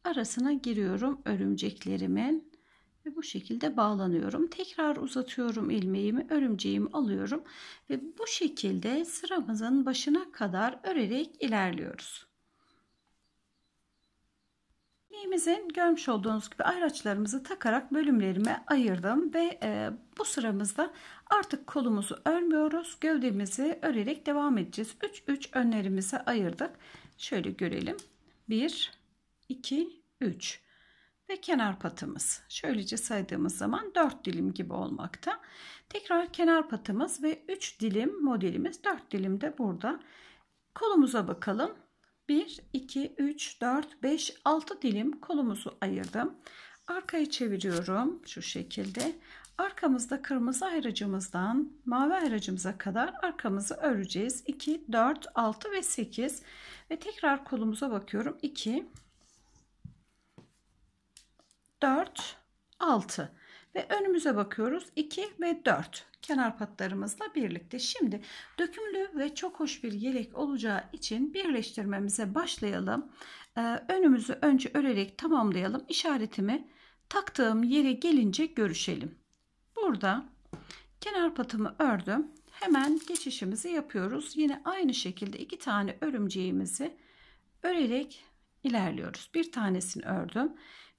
arasına giriyorum örümceklerimin ve bu şekilde bağlanıyorum. Tekrar uzatıyorum ilmeğimi, örümceğimi alıyorum ve bu şekilde sıramızın başına kadar örerek ilerliyoruz. Ilmeğimizin görmüş olduğunuz gibi ayraçlarımızı takarak bölümlerime ayırdım ve e, bu sıramızda artık kolumuzu örmüyoruz. Gövdemizi örerek devam edeceğiz. 3-3 önlerimizi ayırdık. Şöyle görelim. 1, 2, 3 ve kenar patımız. Şöylece saydığımız zaman 4 dilim gibi olmakta. Tekrar kenar patımız ve 3 dilim modelimiz 4 dilim de burada. Kolumuza bakalım. 1, 2, 3, 4, 5, 6 dilim kolumuzu ayırdım. Arkayı çeviriyorum şu şekilde. Arkamızda kırmızı ayracımızdan mavi ayracımıza kadar arkamızı öreceğiz. 2, 4, 6 ve 8. Ve tekrar kolumuza bakıyorum. 2 4 6 ve önümüze bakıyoruz 2 ve 4 kenar patlarımızla birlikte şimdi dökümlü ve çok hoş bir yelek olacağı için birleştirmemize başlayalım ee, önümüzü önce örerek tamamlayalım işaretimi taktığım yere gelince görüşelim burada kenar patımı ördüm hemen geçişimizi yapıyoruz. Yine aynı şekilde iki tane örümceğimizi örerek ilerliyoruz. Bir tanesini ördüm.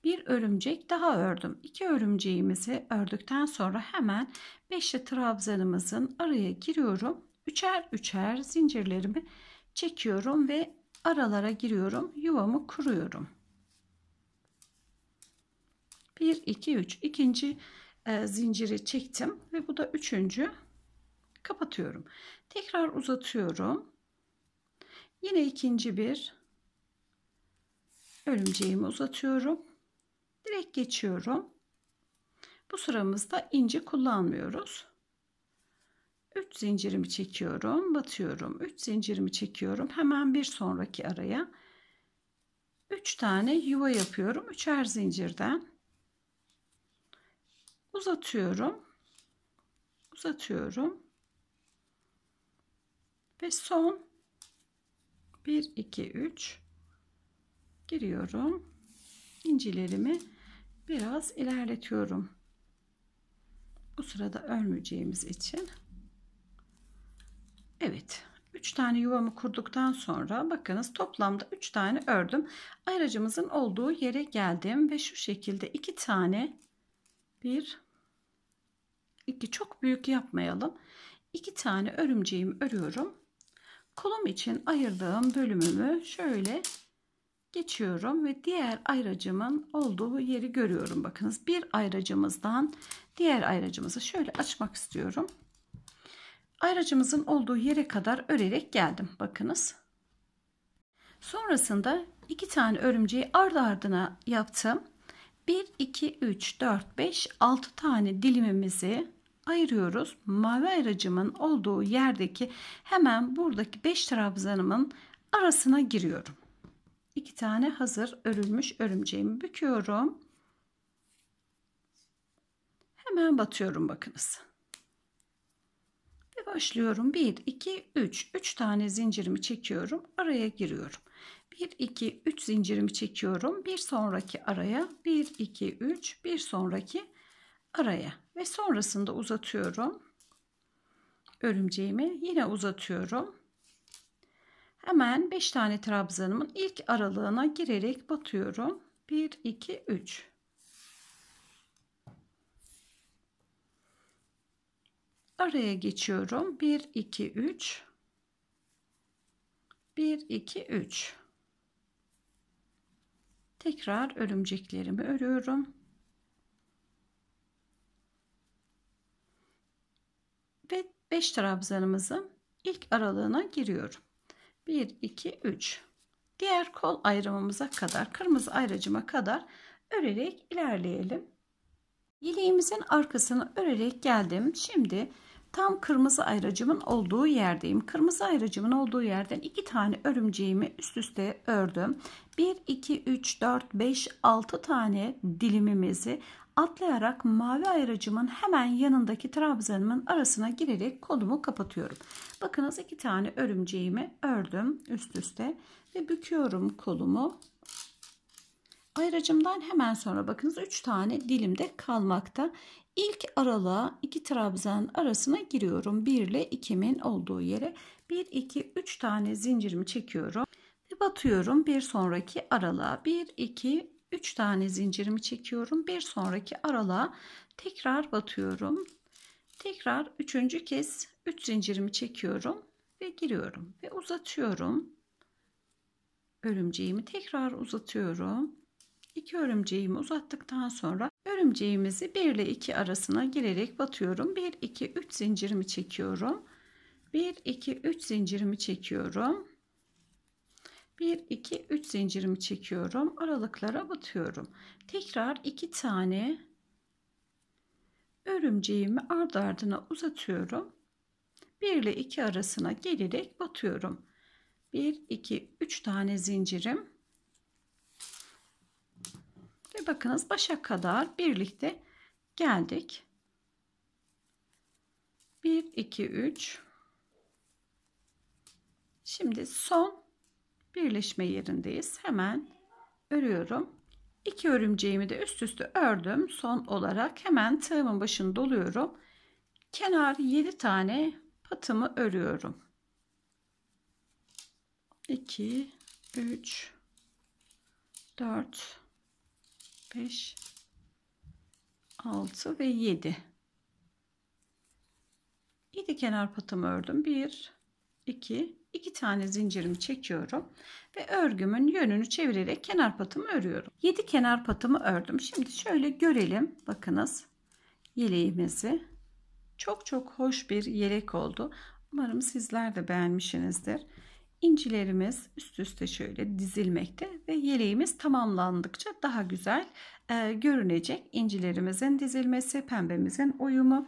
Bir örümcek daha ördüm. İki örümceğimizi ördükten sonra hemen beşli trabzanımızın araya giriyorum. Üçer üçer zincirlerimi çekiyorum ve aralara giriyorum. Yuvamı kuruyorum. 1 2 3 ikinci e, zinciri çektim ve bu da üçüncü kapatıyorum. Tekrar uzatıyorum. Yine ikinci bir örümceğimi uzatıyorum. Direkt geçiyorum. Bu sıramızda ince kullanmıyoruz. 3 zincirimi çekiyorum, batıyorum. 3 zincirimi çekiyorum. Hemen bir sonraki araya 3 tane yuva yapıyorum. Üçer zincirden uzatıyorum. Uzatıyorum. Ve son 1 2 3 giriyorum. incilerimi biraz ilerletiyorum. Bu sırada örmeyeceğimiz için. Evet. 3 tane yuvamı kurduktan sonra bakınız toplamda 3 tane ördüm. Ayracımızın olduğu yere geldim ve şu şekilde 2 tane 1 2 çok büyük yapmayalım. 2 tane örümceğimi örüyorum kolum için ayırdığım bölümümü şöyle geçiyorum ve diğer ayracımın olduğu yeri görüyorum. Bakınız bir ayracımızdan diğer ayracımızı şöyle açmak istiyorum. Ayracımızın olduğu yere kadar örerek geldim. Bakınız. Sonrasında iki tane örümceği ardı ardına yaptım. 1, 2, 3, 4, 5, 6 tane dilimimizi ayırıyoruz. Mavi ayracımın olduğu yerdeki hemen buradaki 5 trabzanımın arasına giriyorum. 2 tane hazır örülmüş örümceğimi büküyorum. Hemen batıyorum bakınız. Ve başlıyorum. 1, 2, 3. 3 tane zincirimi çekiyorum. Araya giriyorum. 1 2 3 zincirimi çekiyorum. Bir sonraki araya 1 2 3 bir sonraki araya ve sonrasında uzatıyorum. Örümceğimi yine uzatıyorum. Hemen 5 tane trabzanımın ilk aralığına girerek batıyorum. 1 2 3 Araya geçiyorum. 1 2 3 1 2 3 Tekrar örümceklerimi örüyorum. 5 trabzanımızın ilk aralığına giriyorum. 1 2 3 diğer kol ayrımımıza kadar kırmızı ayracıma kadar örerek ilerleyelim. Yeleğimizin arkasını örerek geldim. Şimdi tam kırmızı ayracımın olduğu yerdeyim. Kırmızı ayracımın olduğu yerden iki tane örümceğimi üst üste ördüm. 1, 2, 3, 4, 5, 6 tane dilimimizi atlayarak mavi ayıracımın hemen yanındaki trabzanımın arasına girerek kolumu kapatıyorum. Bakınız iki tane örümceğimi ördüm üst üste ve büküyorum kolumu. Ayıracımdan hemen sonra bakınız 3 tane dilimde kalmakta. İlk aralığa iki trabzan arasına giriyorum. 1 ile 2'min olduğu yere 1 2 3 tane zincirimi çekiyorum ve batıyorum bir sonraki aralığa 1 2 3 tane zincirimi çekiyorum. Bir sonraki aralığa tekrar batıyorum. Tekrar üçüncü kez 3 zincirimi çekiyorum ve giriyorum ve uzatıyorum. Örümceğimi tekrar uzatıyorum. 2 örümceğimi uzattıktan sonra örümceğimizi 1 ile 2 arasına girerek batıyorum. 1 2 3 zincirimi çekiyorum. 1 2 3 zincirimi çekiyorum 1 2 3 zincirimi çekiyorum aralıklara batıyorum tekrar iki tane örümceğimi ardı ardına uzatıyorum 1 ile 2 arasına gelerek batıyorum 1 2 3 tane zincirim ve bakınız başa kadar birlikte geldik 1 2 3 şimdi son birleşme yerindeyiz. Hemen örüyorum. İki örümceğimi de üst üste ördüm. Son olarak hemen tığımın başını doluyorum. Kenar 7 tane patımı örüyorum. 2 3 4 5 6 ve 7 7 kenar patımı ördüm. 1 2 iki tane zincirimi çekiyorum ve örgümün yönünü çevirerek kenar patımı örüyorum. 7 kenar patımı ördüm. Şimdi şöyle görelim. Bakınız yeleğimizi. Çok çok hoş bir yelek oldu. Umarım sizler de beğenmişsinizdir. İncilerimiz üst üste şöyle dizilmekte ve yeleğimiz tamamlandıkça daha güzel e, görünecek incilerimizin dizilmesi, pembemizin uyumu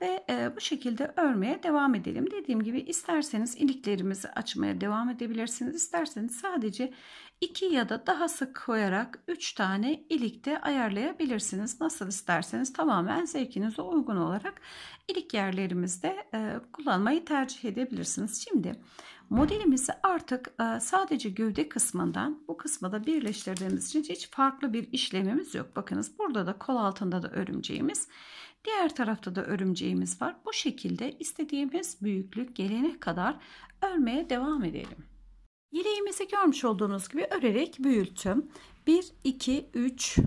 ve e, bu şekilde örmeye devam edelim. Dediğim gibi isterseniz iliklerimizi açmaya devam edebilirsiniz. isterseniz sadece iki ya da daha sık koyarak üç tane ilik de ayarlayabilirsiniz. Nasıl isterseniz tamamen zevkinize uygun olarak ilik yerlerimizde e, kullanmayı tercih edebilirsiniz. Şimdi Modelimizi artık e, sadece gövde kısmından bu kısma da birleştirdiğimiz için hiç farklı bir işlemimiz yok. Bakınız burada da kol altında da örümceğimiz. Diğer tarafta da örümceğimiz var. Bu şekilde istediğimiz büyüklük gelene kadar örmeye devam edelim. Yeleğimizi görmüş olduğunuz gibi örerek büyüttüm. 1, 2, 3,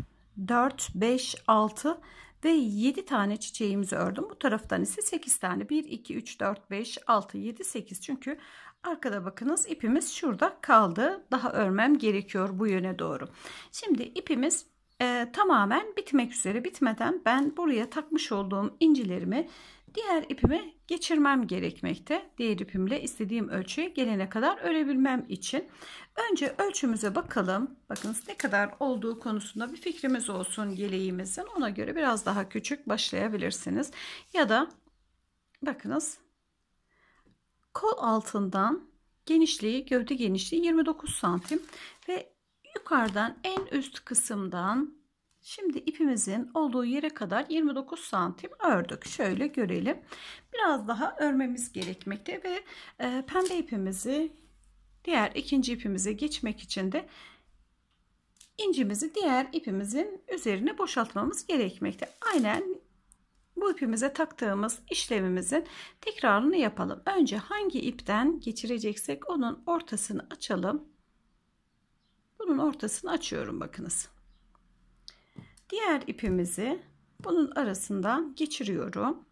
4, 5, 6 ve 7 tane çiçeğimizi ördüm. Bu taraftan ise 8 tane. 1, 2, 3, 4, 5, 6, 7, 8. Çünkü Arkada bakınız ipimiz şurada kaldı. Daha örmem gerekiyor bu yöne doğru. Şimdi ipimiz e, tamamen bitmek üzere. Bitmeden ben buraya takmış olduğum incilerimi diğer ipime geçirmem gerekmekte. Diğer ipimle istediğim ölçüye gelene kadar örebilmem için. Önce ölçümüze bakalım. Bakınız ne kadar olduğu konusunda bir fikrimiz olsun yeleğimizin. Ona göre biraz daha küçük başlayabilirsiniz. Ya da bakınız kol altından genişliği gövde genişliği 29 santim ve yukarıdan en üst kısımdan şimdi ipimizin olduğu yere kadar 29 santim ördük şöyle görelim biraz daha örmemiz gerekmekte ve e, pembe ipimizi diğer ikinci ipimize geçmek için de incimizi diğer ipimizin üzerine boşaltmamız gerekmekte aynen bu ipimize taktığımız işlemimizin tekrarını yapalım. Önce hangi ipten geçireceksek onun ortasını açalım. Bunun ortasını açıyorum bakınız. Diğer ipimizi bunun arasından geçiriyorum.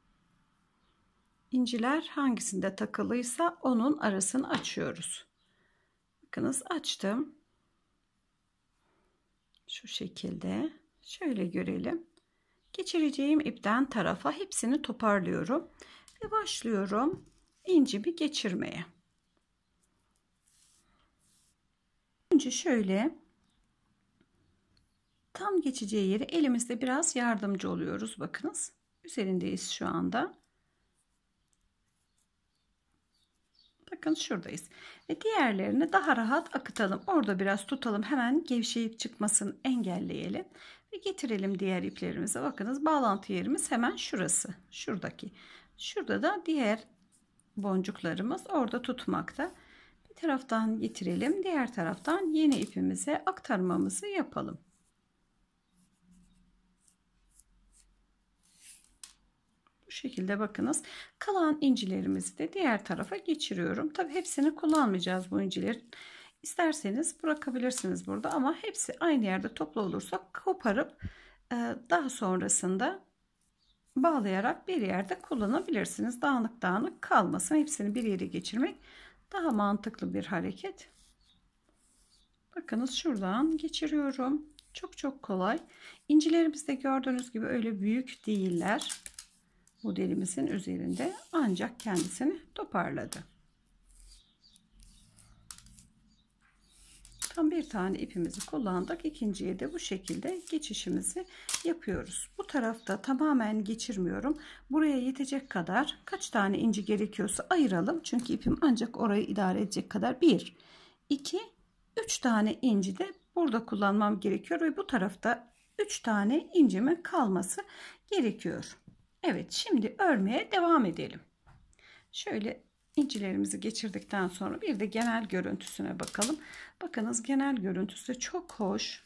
İnciler hangisinde takılıysa onun arasını açıyoruz. Bakınız açtım. Şu şekilde. Şöyle görelim geçireceğim ipten tarafa hepsini toparlıyorum ve başlıyorum incimi geçirmeye. Önce şöyle tam geçeceği yeri elimizde biraz yardımcı oluyoruz. Bakınız üzerindeyiz şu anda. Bakın şuradayız. Ve diğerlerini daha rahat akıtalım. Orada biraz tutalım. Hemen gevşeyip çıkmasını engelleyelim. Ve getirelim diğer iplerimize. Bakınız bağlantı yerimiz hemen şurası. Şuradaki. Şurada da diğer boncuklarımız orada tutmakta. Bir taraftan getirelim. Diğer taraftan yeni ipimize aktarmamızı yapalım. Bu şekilde bakınız. Kalan incilerimizi de diğer tarafa geçiriyorum. Tabi hepsini kullanmayacağız bu incilerin. İsterseniz bırakabilirsiniz burada ama hepsi aynı yerde toplu olursa koparıp e, daha sonrasında bağlayarak bir yerde kullanabilirsiniz. Dağınık dağınık kalmasın. Hepsini bir yere geçirmek daha mantıklı bir hareket. Bakınız şuradan geçiriyorum. Çok çok kolay. İncilerimizde gördüğünüz gibi öyle büyük değiller. Modelimizin üzerinde ancak kendisini toparladı. tam bir tane ipimizi kullandık. İkinciye de bu şekilde geçişimizi yapıyoruz. Bu tarafta tamamen geçirmiyorum. Buraya yetecek kadar kaç tane inci gerekiyorsa ayıralım. Çünkü ipim ancak orayı idare edecek kadar 1, 2, 3 tane inci de burada kullanmam gerekiyor. Ve bu tarafta 3 tane incimin kalması gerekiyor. Evet şimdi örmeye devam edelim. Şöyle incilerimizi geçirdikten sonra bir de genel görüntüsüne bakalım. Bakınız genel görüntüsü çok hoş,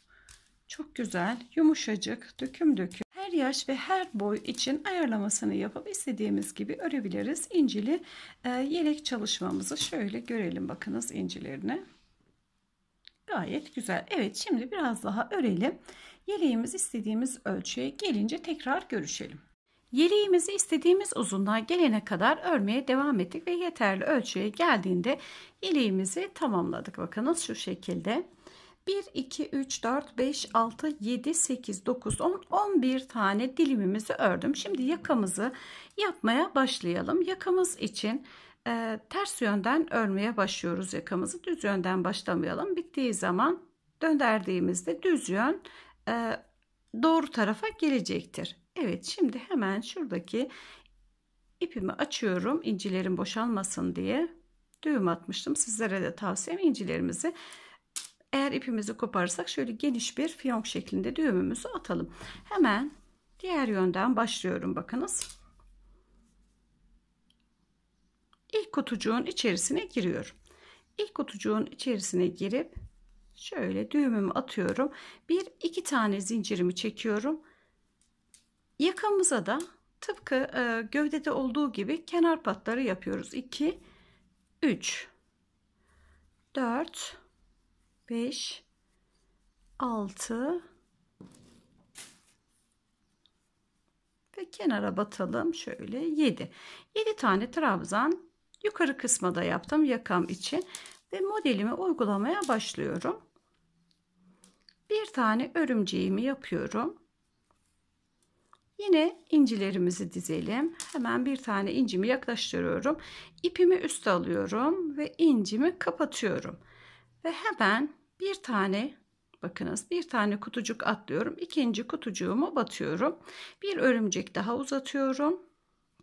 çok güzel, yumuşacık, döküm döküm. Her yaş ve her boy için ayarlamasını yapıp istediğimiz gibi örebiliriz. İncili e, yelek çalışmamızı şöyle görelim bakınız incilerini. Gayet güzel. Evet şimdi biraz daha örelim. Yeleğimiz istediğimiz ölçüye gelince tekrar görüşelim. Yeleğimizi istediğimiz uzunluğa gelene kadar örmeye devam ettik ve yeterli ölçüye geldiğinde yeleğimizi tamamladık. Bakınız şu şekilde. 1, 2, 3, 4, 5, 6, 7, 8, 9, 10, 11 tane dilimimizi ördüm. Şimdi yakamızı yapmaya başlayalım. Yakamız için e, ters yönden örmeye başlıyoruz yakamızı. Düz yönden başlamayalım. Bittiği zaman dönderdiğimizde düz yön e, doğru tarafa gelecektir. Evet şimdi hemen şuradaki ipimi açıyorum incilerim boşalmasın diye düğüm atmıştım. Sizlere de tavsiyem incilerimizi eğer ipimizi koparırsak şöyle geniş bir fiyonk şeklinde düğümümüzü atalım. Hemen diğer yönden başlıyorum bakınız. ilk kutucuğun içerisine giriyorum. İlk kutucuğun içerisine girip şöyle düğümümü atıyorum. Bir iki tane zincirimi çekiyorum. Yakamıza da tıpkı e, gövdede olduğu gibi kenar patları yapıyoruz. 2 3 4 5 6 ve kenara batalım şöyle 7 7 tane trabzan yukarı kısmada yaptım yakam için ve modelimi uygulamaya başlıyorum. Bir tane örümceğimi yapıyorum. Yine incilerimizi dizelim. Hemen bir tane incimi yaklaştırıyorum. İpimi üste alıyorum ve incimi kapatıyorum. Ve hemen bir tane bakınız bir tane kutucuk atlıyorum. İkinci kutucuğumu batıyorum. Bir örümcek daha uzatıyorum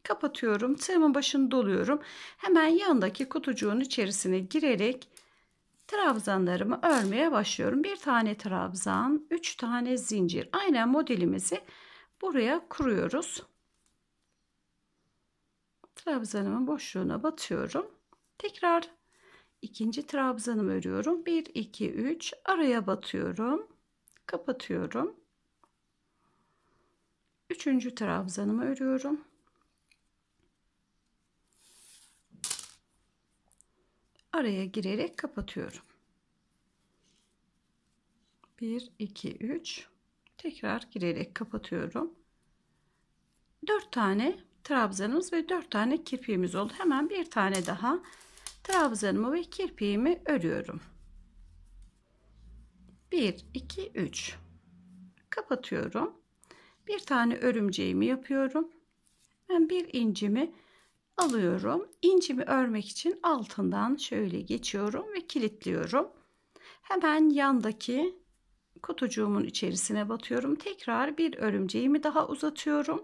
kapatıyorum. Tığımın başını doluyorum. Hemen yandaki kutucuğun içerisine girerek trabzanlarımı örmeye başlıyorum. Bir tane trabzan, üç tane zincir. Aynen modelimizi buraya kuruyoruz. Trabzanımın boşluğuna batıyorum. Tekrar ikinci trabzanımı örüyorum. 1 2 3 araya batıyorum. Kapatıyorum. Üçüncü trabzanımı örüyorum. araya girerek kapatıyorum. 1 2 3 tekrar girerek kapatıyorum. 4 tane trabzanımız ve 4 tane kirpiğimiz oldu. Hemen bir tane daha trabzanımı ve kirpiğimi örüyorum. 1 2 3 kapatıyorum. Bir tane örümceğimi yapıyorum. Ben bir incimi alıyorum. İncimi örmek için altından şöyle geçiyorum ve kilitliyorum. Hemen yandaki kutucuğumun içerisine batıyorum. Tekrar bir örümceğimi daha uzatıyorum.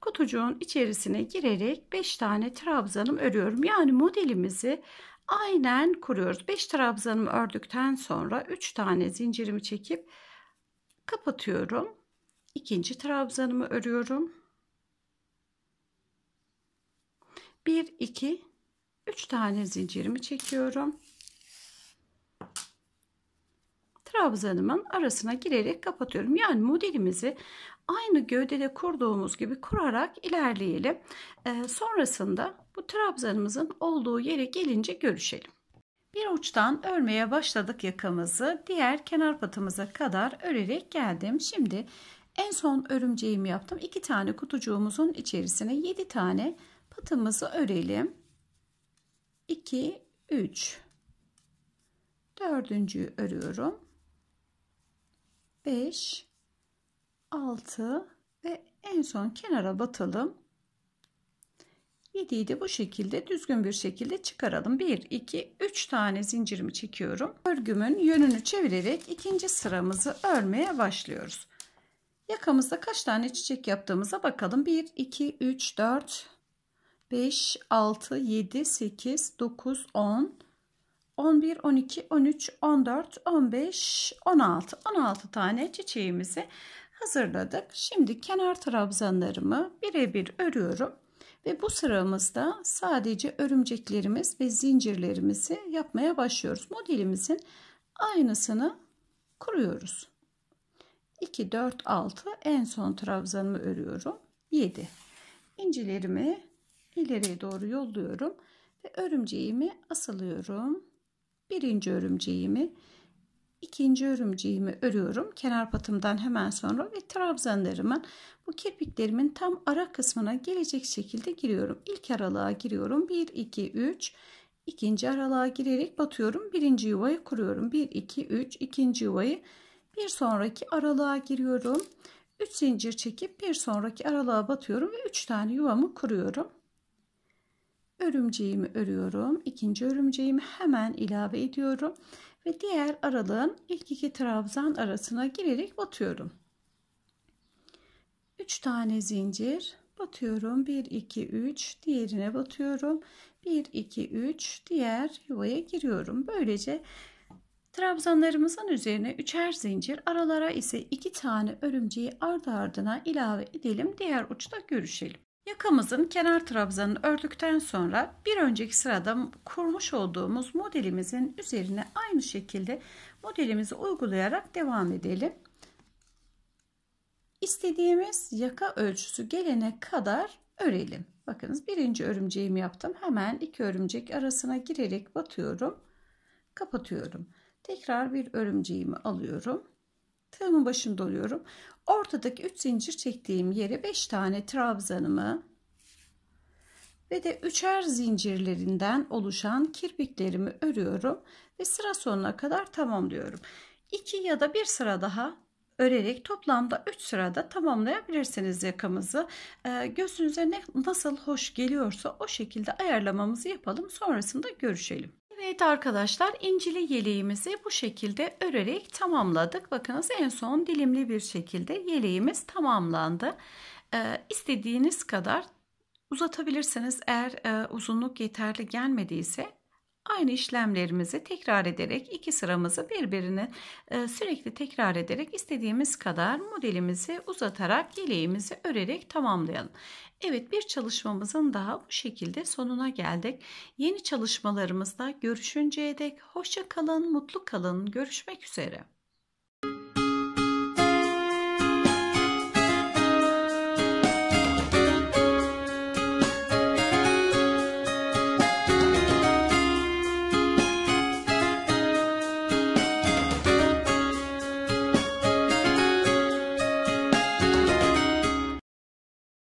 Kutucuğun içerisine girerek 5 tane trabzanım örüyorum. Yani modelimizi aynen kuruyoruz. 5 trabzanımı ördükten sonra 3 tane zincirimi çekip kapatıyorum ikinci trabzanımı örüyorum. 1 2 3 tane zincirimi çekiyorum. Trabzanımın arasına girerek kapatıyorum. Yani modelimizi aynı gövdede kurduğumuz gibi kurarak ilerleyelim. Ee, sonrasında bu trabzanımızın olduğu yere gelince görüşelim. Bir uçtan örmeye başladık yakamızı diğer kenar patımıza kadar örerek geldim. Şimdi en son örümceğimi yaptım. 2 tane kutucuğumuzun içerisine 7 tane patımızı örelim. 2, 3. Dördüncüyü örüyorum. 5, 6 ve en son kenara batalım. 7'yi de bu şekilde düzgün bir şekilde çıkaralım. 1, 2, 3 tane zincirimi çekiyorum. Örgümün yönünü çevirerek ikinci sıramızı örmeye başlıyoruz. Yakamızda kaç tane çiçek yaptığımıza bakalım. 1, 2, 3, 4, 5, 6, 7, 8, 9, 10, 11, 12, 13, 14, 15, 16. 16 tane çiçeğimizi hazırladık. Şimdi kenar trabzanlarımı birebir örüyorum. Ve bu sıramızda sadece örümceklerimiz ve zincirlerimizi yapmaya başlıyoruz. Modelimizin aynısını kuruyoruz. 2, 4, 6 en son trabzanımı örüyorum. 7. incilerimi ileriye doğru yolluyorum ve örümceğimi asılıyorum. Birinci örümceğimi, ikinci örümceğimi örüyorum. Kenar patımdan hemen sonra ve trabzanlarımın bu kirpiklerimin tam ara kısmına gelecek şekilde giriyorum. ilk aralığa giriyorum. 1, 2, 3, ikinci aralığa girerek batıyorum. Birinci yuvayı kuruyorum. 1, 2, 3, ikinci yuvayı bir sonraki aralığa giriyorum 3 zincir çekip bir sonraki aralığa batıyorum ve 3 tane yuvamı kuruyorum örümceğimi örüyorum ikinci örümceğimi hemen ilave ediyorum ve diğer aralığın ilk iki trabzan arasına girerek batıyorum 3 tane zincir batıyorum 1 2 3 diğerine batıyorum 1 2 3 diğer yuvaya giriyorum böylece Trabzanlarımızın üzerine üçer zincir, aralara ise iki tane örümceği ardı ardına ilave edelim. Diğer uçta görüşelim. Yakamızın kenar trabzanını ördükten sonra bir önceki sırada kurmuş olduğumuz modelimizin üzerine aynı şekilde modelimizi uygulayarak devam edelim. İstediğimiz yaka ölçüsü gelene kadar örelim. Bakınız birinci örümceğimi yaptım. Hemen iki örümcek arasına girerek batıyorum. Kapatıyorum. Tekrar bir örümceğimi alıyorum. Tığımın başını doluyorum. Ortadaki 3 zincir çektiğim yere 5 tane trabzanımı ve de üçer zincirlerinden oluşan kirpiklerimi örüyorum ve sıra sonuna kadar tamamlıyorum. 2 ya da bir sıra daha örerek toplamda 3 sırada tamamlayabilirsiniz yakamızı. E, gözünüze ne, nasıl hoş geliyorsa o şekilde ayarlamamızı yapalım. Sonrasında görüşelim. Evet arkadaşlar incili yeleğimizi bu şekilde örerek tamamladık. Bakınız en son dilimli bir şekilde yeleğimiz tamamlandı. Ee, istediğiniz kadar uzatabilirsiniz. Eğer e, uzunluk yeterli gelmediyse aynı işlemlerimizi tekrar ederek iki sıramızı birbirine e, sürekli tekrar ederek istediğimiz kadar modelimizi uzatarak yeleğimizi örerek tamamlayalım. Evet bir çalışmamızın daha bu şekilde sonuna geldik. Yeni çalışmalarımızda görüşünceye dek hoşça kalın, mutlu kalın. Görüşmek üzere.